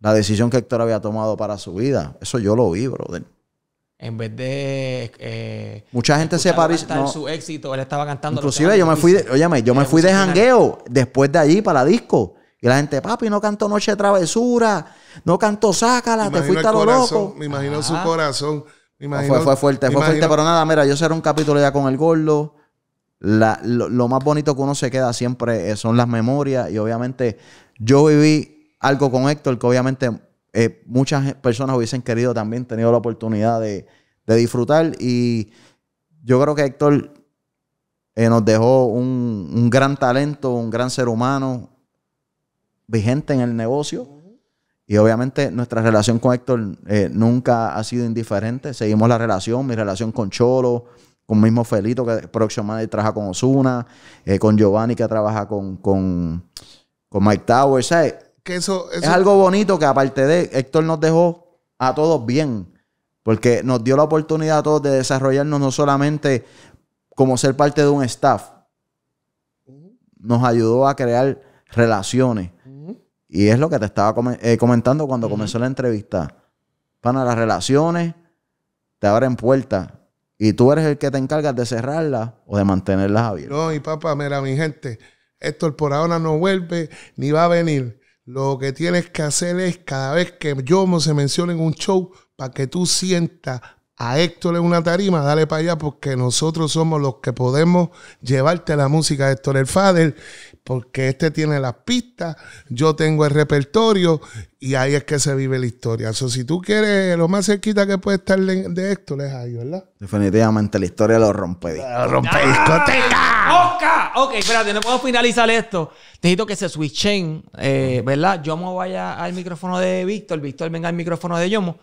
la decisión que Héctor había tomado para su vida. Eso yo lo vi, brother. En vez de. Eh, Mucha gente se paró. su éxito, él estaba cantando. Inclusive yo me fui. De, yo me fui de jangueo después de allí para disco. Y la gente, papi, no cantó Noche de Travesura, no canto Sácala, te fuiste a lo loco. Me imagino su corazón. fue, fuerte, fue fuerte, pero nada, mira, yo cerré un capítulo ya con el gordo lo, más bonito que uno se queda siempre eh, son las memorias y obviamente yo viví algo con Héctor que obviamente eh, muchas personas hubiesen querido también, tenido la oportunidad de, disfrutar y yo creo que Héctor eh, nos dejó un, gran talento, un gran ser humano vigente en el negocio. Y obviamente nuestra relación con Héctor nunca ha sido indiferente. Seguimos la relación, mi relación con Cholo, con mismo Felito que próximo trabaja con Osuna, eh, con Giovanni que trabaja con, con, con Mike Towers, ¿sabes? Que eso, Es algo bonito que aparte de Héctor nos dejó a todos bien, porque nos dio la oportunidad a todos de desarrollarnos no solamente como ser parte de un staff, nos ayudó a crear relaciones. Y es lo que te estaba eh, comentando cuando comenzó la entrevista. Para las relaciones te abren puertas y tú eres el que te encargas de cerrarla o de mantenerla abierta. No, y papá, mira, mi gente, Héctor por ahora no vuelve ni va a venir. Lo que tienes que hacer es cada vez que yo se mencione en un show, para que tú sientas a Héctor en una tarima, dale para allá porque nosotros somos los que podemos llevarte la música de Héctor el Fader porque este tiene las pistas, yo tengo el repertorio y ahí es que se vive la historia. Eso, si tú quieres, lo más cerquita que puede estar de, esto, Héctor es ahí, ¿verdad? Definitivamente la historia lo rompe. Lo rompe discoteca. Ok, espérate, no puedo finalizar esto. Necesito que se switchen, eh, ¿verdad? Yomo vaya al micrófono de Víctor, Víctor venga al micrófono de Yomo.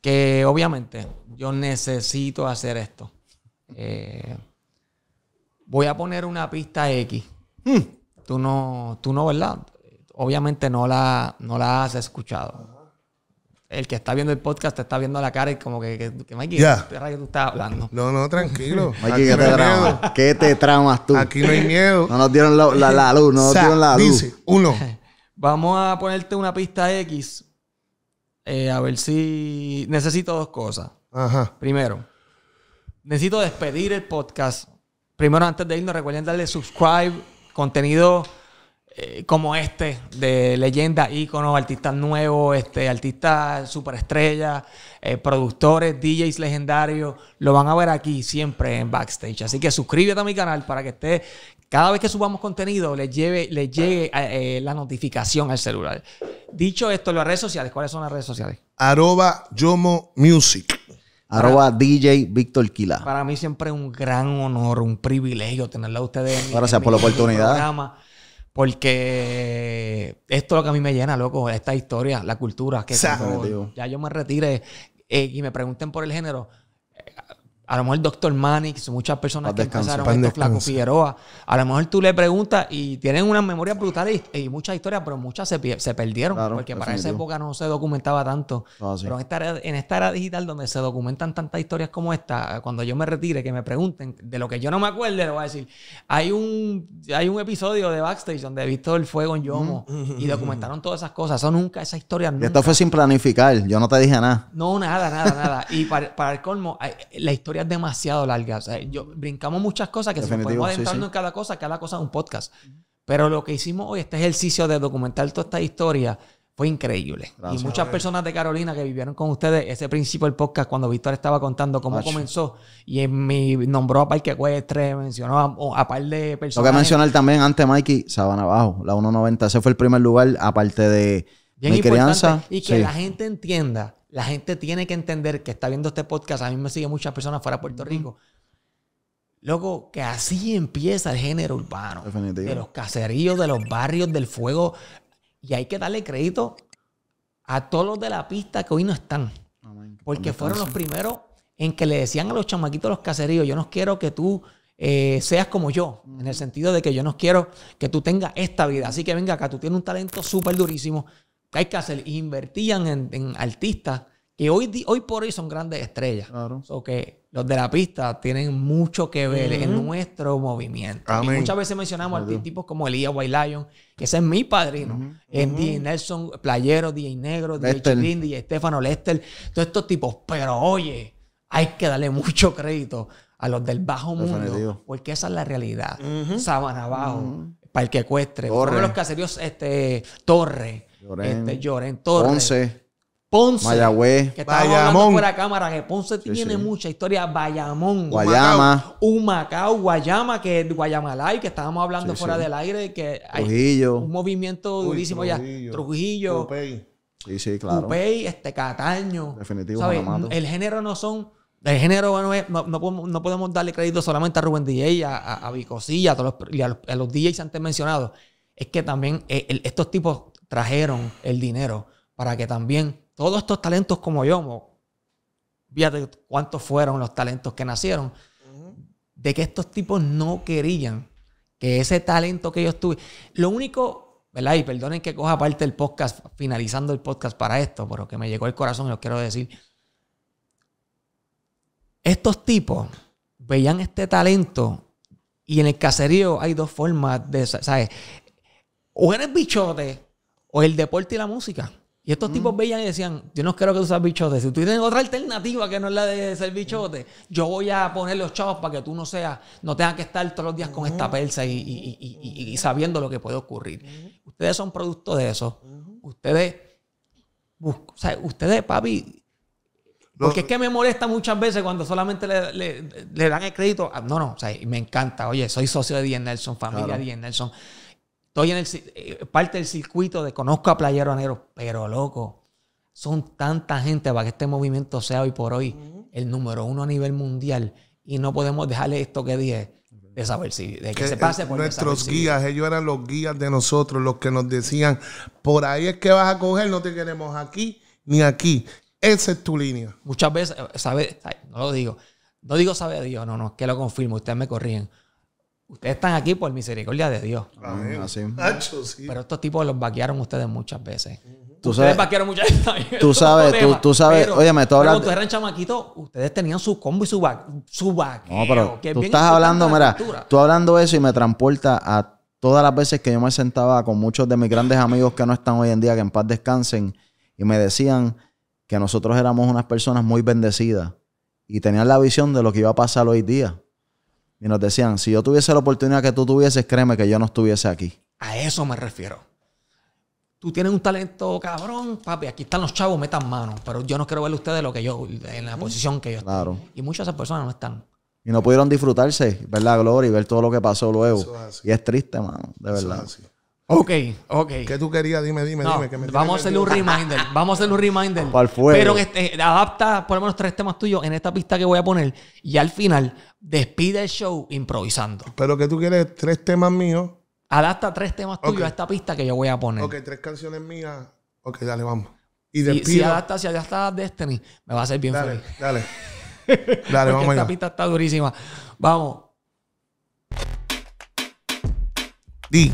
Que obviamente yo necesito hacer esto. Eh, voy a poner una pista X. Hmm tú no, tú no, ¿verdad? Obviamente no la, no la has escuchado. El que está viendo el podcast te está viendo la cara y como que, Mikey, ¿qué rayos tú estás hablando? No, no, tranquilo. Mikey, ¿qué te, traumas? tú? Aquí no hay miedo. No nos dieron la, luz, no nos dieron la luz. uno. Vamos a ponerte una pista X. Eh, a ver si. Necesito dos cosas. Ajá. Primero, necesito despedir el podcast. Primero, antes de irnos, recuerden darle subscribe contenido eh, como este, de Leyenda, Ícono, Artista Nuevo, este, artistas superestrellas, eh, productores, DJs legendarios, lo van a ver aquí siempre en backstage. Así que suscríbete a mi canal para que esté cada vez que subamos contenido le lleve, le llegue eh, la notificación al celular. Dicho esto, las redes sociales, ¿cuáles son las redes sociales? Arroba Yomo Music. Arroba DJ Víctor Quila. Para mí siempre es un gran honor, un privilegio tenerla a ustedes. Gracias por la oportunidad. Programa porque esto es lo que a mí me llena, loco, esta historia, la cultura. Que ya yo me retire eh, y me pregunten por el género, a lo mejor Doctor Manix, muchas personas que empezaron esto, Flaco Figueroa. A lo mejor tú le preguntas y tienen una memoria brutal y, muchas historias, pero muchas se, perdieron. porque para esa época no se documentaba tanto. Ah, pero en esta, era, en esta era digital donde se documentan tantas historias como esta, cuando yo me retire, que me pregunten de lo que yo no me acuerde, le voy a decir, hay un, hay un episodio de Backstage donde he visto el fuego en Yomo mm. y documentaron todas esas cosas. Eso nunca, esa historia nunca. esto fue sin planificar, yo no te dije nada. No, nada, nada, nada. Y para el colmo, la historia demasiado larga. yo, brincamos muchas cosas que se si podemos adentrarnos en cada cosa, cada cosa es un podcast. Pero lo que hicimos hoy, este ejercicio de documentar toda esta historia, fue increíble. y muchas personas de Carolina que vivieron con ustedes ese principio del podcast cuando Víctor estaba contando cómo comenzó y en mi, nombró a Parque Ecuestre, mencionó a, par de personas. Lo que mencionar también antes, Mikey, Sabana Abajo, la 190. Ese fue el primer lugar, aparte de mi crianza. Y que la gente entienda la gente tiene que entender que está viendo este podcast. A mí me siguen muchas personas fuera de Puerto Rico. Luego, que así empieza el género urbano. De los caseríos, de los barrios, del fuego. Y hay que darle crédito a todos los de la pista que hoy no están. porque fueron los primeros en que le decían a los chamaquitos los caseríos, yo no quiero que tú eh, seas como yo, en el sentido de que yo no quiero que tú tengas esta vida. Así que venga acá, tú tienes un talento súper durísimo, que hay que hacer. invertían en, artistas que hoy, hoy por hoy son grandes estrellas. Claro. que los de la pista tienen mucho que ver en nuestro movimiento. muchas veces mencionamos a tipos como Elías White Lion, que ese es mi padrino. En Nelson, Playero, DJ Negro, DJ Chilín, DJ Estefano Lester, todos estos tipos. Pero oye, hay que darle mucho crédito a los del bajo mundo, porque esa es la realidad. Sabana abajo, Parque Ecuestre, por los caseríos este, Torre, este, Torres. Ponce. Ponce. Mayagüez. Bayamón. Fuera cámara, que Ponce tiene mucha historia. Bayamón. Guayama. Un Guayama, que Guayamalay, que estábamos hablando fuera del aire. Que hay Trujillo. Un movimiento durísimo Trujillo, ya. Trujillo. Sí, sí, claro. este, Cataño. Definitivo, El género no son... El género bueno, no, podemos, darle crédito solamente a Rubén DJ, a, a, a Vicosilla, a, los, a los, DJs antes mencionados. Es que también eh, estos tipos trajeron el dinero para que también todos estos talentos como yo, de cuántos fueron los talentos que nacieron, de que estos tipos no querían que ese talento que ellos tuvieron, lo único, ¿verdad? Y perdonen que coja parte del podcast, finalizando el podcast para esto, pero que me llegó el corazón y lo quiero decir. Estos tipos veían este talento y en el caserío hay dos formas de, ¿sabes? O eres bichote o el deporte y la música. Y estos tipos mm. veían y decían, yo no quiero que tú seas bichote. Si tú tienes otra alternativa que no es la de ser bichote, yo voy a poner los chavos para que tú no seas, no tengas que estar todos los días con esta persa y, sabiendo lo que puede ocurrir. Ustedes son producto de eso. Ustedes, ustedes, papi, porque es que me molesta muchas veces cuando solamente le, dan el crédito. no, no, o sea, me encanta. Oye, soy socio de Dien Nelson, familia de Dien Nelson estoy en el, eh, parte del circuito de conozco a Playero Anero, pero loco, son tanta gente para que este movimiento sea hoy por hoy el número uno a nivel mundial y no podemos dejarle esto que dije de saber si de que, se pase eh, por nuestros guías ellos eran los guías de nosotros los que nos decían por ahí es que vas a coger no te queremos aquí ni aquí esa es tu línea muchas veces eh, sabes, no lo digo no digo saber Dios no no que lo confirmo ustedes me corrían Ustedes están aquí por misericordia de Dios. Ah, pero estos tipos los vaquearon ustedes muchas veces. Tú ustedes sabes, vaquearon muchas veces. Tú sabes, tú, sabes. oye, me estoy hablando. Cuando ustedes eran chamaquitos, ustedes tenían su combo y su, va, No, pero tú estás hablando, mira, tú hablando eso y me transporta a todas las veces que yo me sentaba con muchos de mis grandes amigos que no están hoy en día, que en paz descansen, y me decían que nosotros éramos unas personas muy bendecidas y tenían la visión de lo que iba a pasar hoy día. Y nos decían, si yo tuviese la oportunidad que tú tuvieses, créeme que yo no estuviese aquí. A eso me refiero. Tú tienes un talento cabrón, papi, aquí están los chavos, metan manos, pero yo no quiero ver ustedes lo que yo, en la posición que yo estoy. Claro. Y muchas de esas personas no están. Y no pudieron disfrutarse, ¿verdad, la gloria y ver todo lo que pasó luego. Es y es triste, mano, de verdad. Es ok, ok. ¿Qué tú querías? Dime, dime, dime. vamos a hacerle un reminder. vamos a hacerle un reminder. Pero este, adapta, por lo menos tres temas tuyos en esta pista que voy a poner. Y al final despide el show improvisando. Pero que tú quieres tres temas míos. Adapta tres temas tuyos a esta pista que yo voy a poner. Ok, tres canciones mías. Ok, dale, vamos. Y si, si, adapta, si adapta Destiny, me va a hacer bien dale, feliz. Dale, dale. vamos esta pista está durísima. Vamos. Di.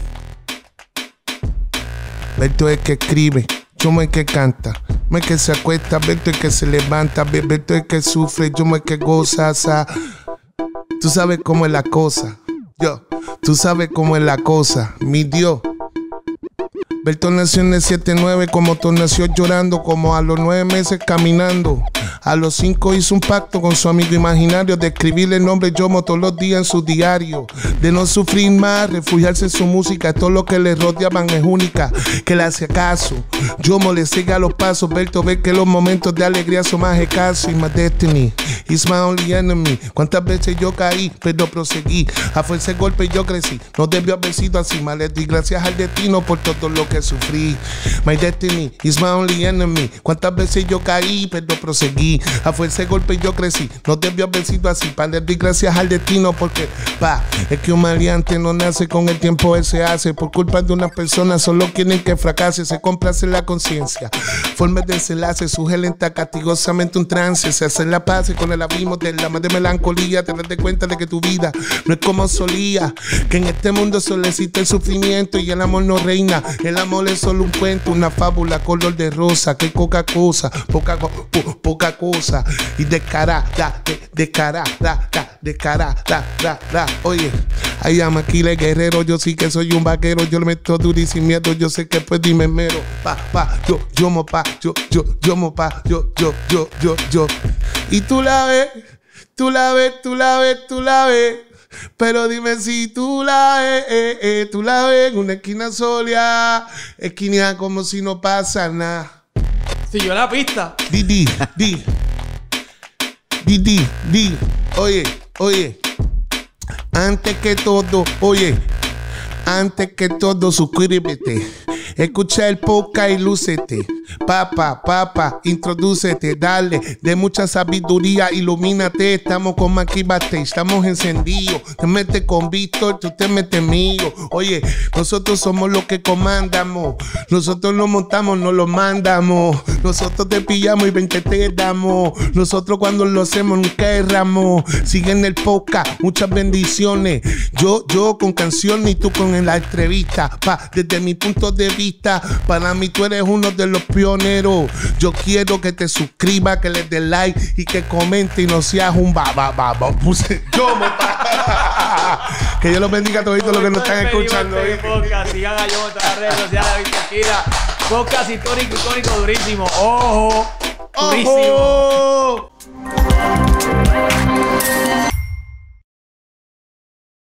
Veto es que escribe, yo el que canta. Me que se acuesta, Veto es que se levanta, Veto es que sufre, yo me que goza, sa. Tú sabes cómo es la cosa. Yo, tú sabes cómo es la cosa. Mi Dios. Bertón nació en el 7-9, como tú nació llorando, como a los nueve meses caminando. A los cinco hizo un pacto con su amigo imaginario de escribirle el nombre Yomo todos los días en su diario. De no sufrir más, refugiarse en su música, todo lo que le rodeaban es única, que le hace caso. Yomo le sigue a los pasos, Berto ve que los momentos de alegría son más escasos. Y más destiny is my only enemy. ¿Cuántas veces yo caí, pero proseguí? A fuerza de golpe yo crecí, no debió haber sido así. Maledí gracias al destino por todo lo que sufrí. My destiny is my only enemy. Cuántas veces yo caí, pero proseguí. A fuerza de golpe yo crecí. No te haber vencido así. Padre, doy gracias al destino porque, pa, es que un maleante no nace con el tiempo, él se hace. Por culpa de una persona, solo quieren que fracase. Se complace la conciencia. forme de enlace, lenta, castigosamente un trance. Se hace la paz y con el abismo de la más de melancolía. Te das cuenta de que tu vida no es como solía. Que en este mundo solo existe el sufrimiento y el amor no reina. El amor es solo un cuento, una fábula color de rosa. Que poca cosa, poca, po, poca cosa. Y descarada, de, descarada, descarada, da, da. Oye, ahí llama Aquiles Guerrero. Yo sí que soy un vaquero. Yo le meto duro y sin miedo. Yo sé que pues dime mero. Pa, pa, yo, yo mo pa, yo, yo, yo mo pa, yo, yo, yo, yo, yo. Y tú la ves, tú la ves, tú la ves, tú la ves. Pero dime si tú la ves eh, eh, eh, tú la ves en una esquina sola, esquina como si no pasa nada. Siguió la pista. Di, di, di. Di, di, di. Oye, oye. Antes que todo, oye, antes que todo, suscríbete. Escucha el poca y lúcete. Papa, papa, introdúcete, dale. De mucha sabiduría, ilumínate. Estamos con Maki Bate, estamos encendidos. Te metes con Víctor, tú te metes mío. Oye, nosotros somos los que comandamos. Nosotros lo montamos, no lo mandamos. Nosotros te pillamos y ven que te damos. Nosotros cuando lo hacemos nunca erramos. en el Poca, muchas bendiciones. Yo, yo con canción y tú con en la entrevista. Pa, desde mi punto de vista, para mí tú eres uno de los pioneros. Yo quiero que te suscribas, que le des like y que comente y no seas un baba, baba. Puse yo, Que Dios los bendiga a todos los que nos están escuchando. Este podcast, sigan a yo en todas las redes sociales, Podcast histórico, histórico, durísimo. Ojo, durísimo. Ojo.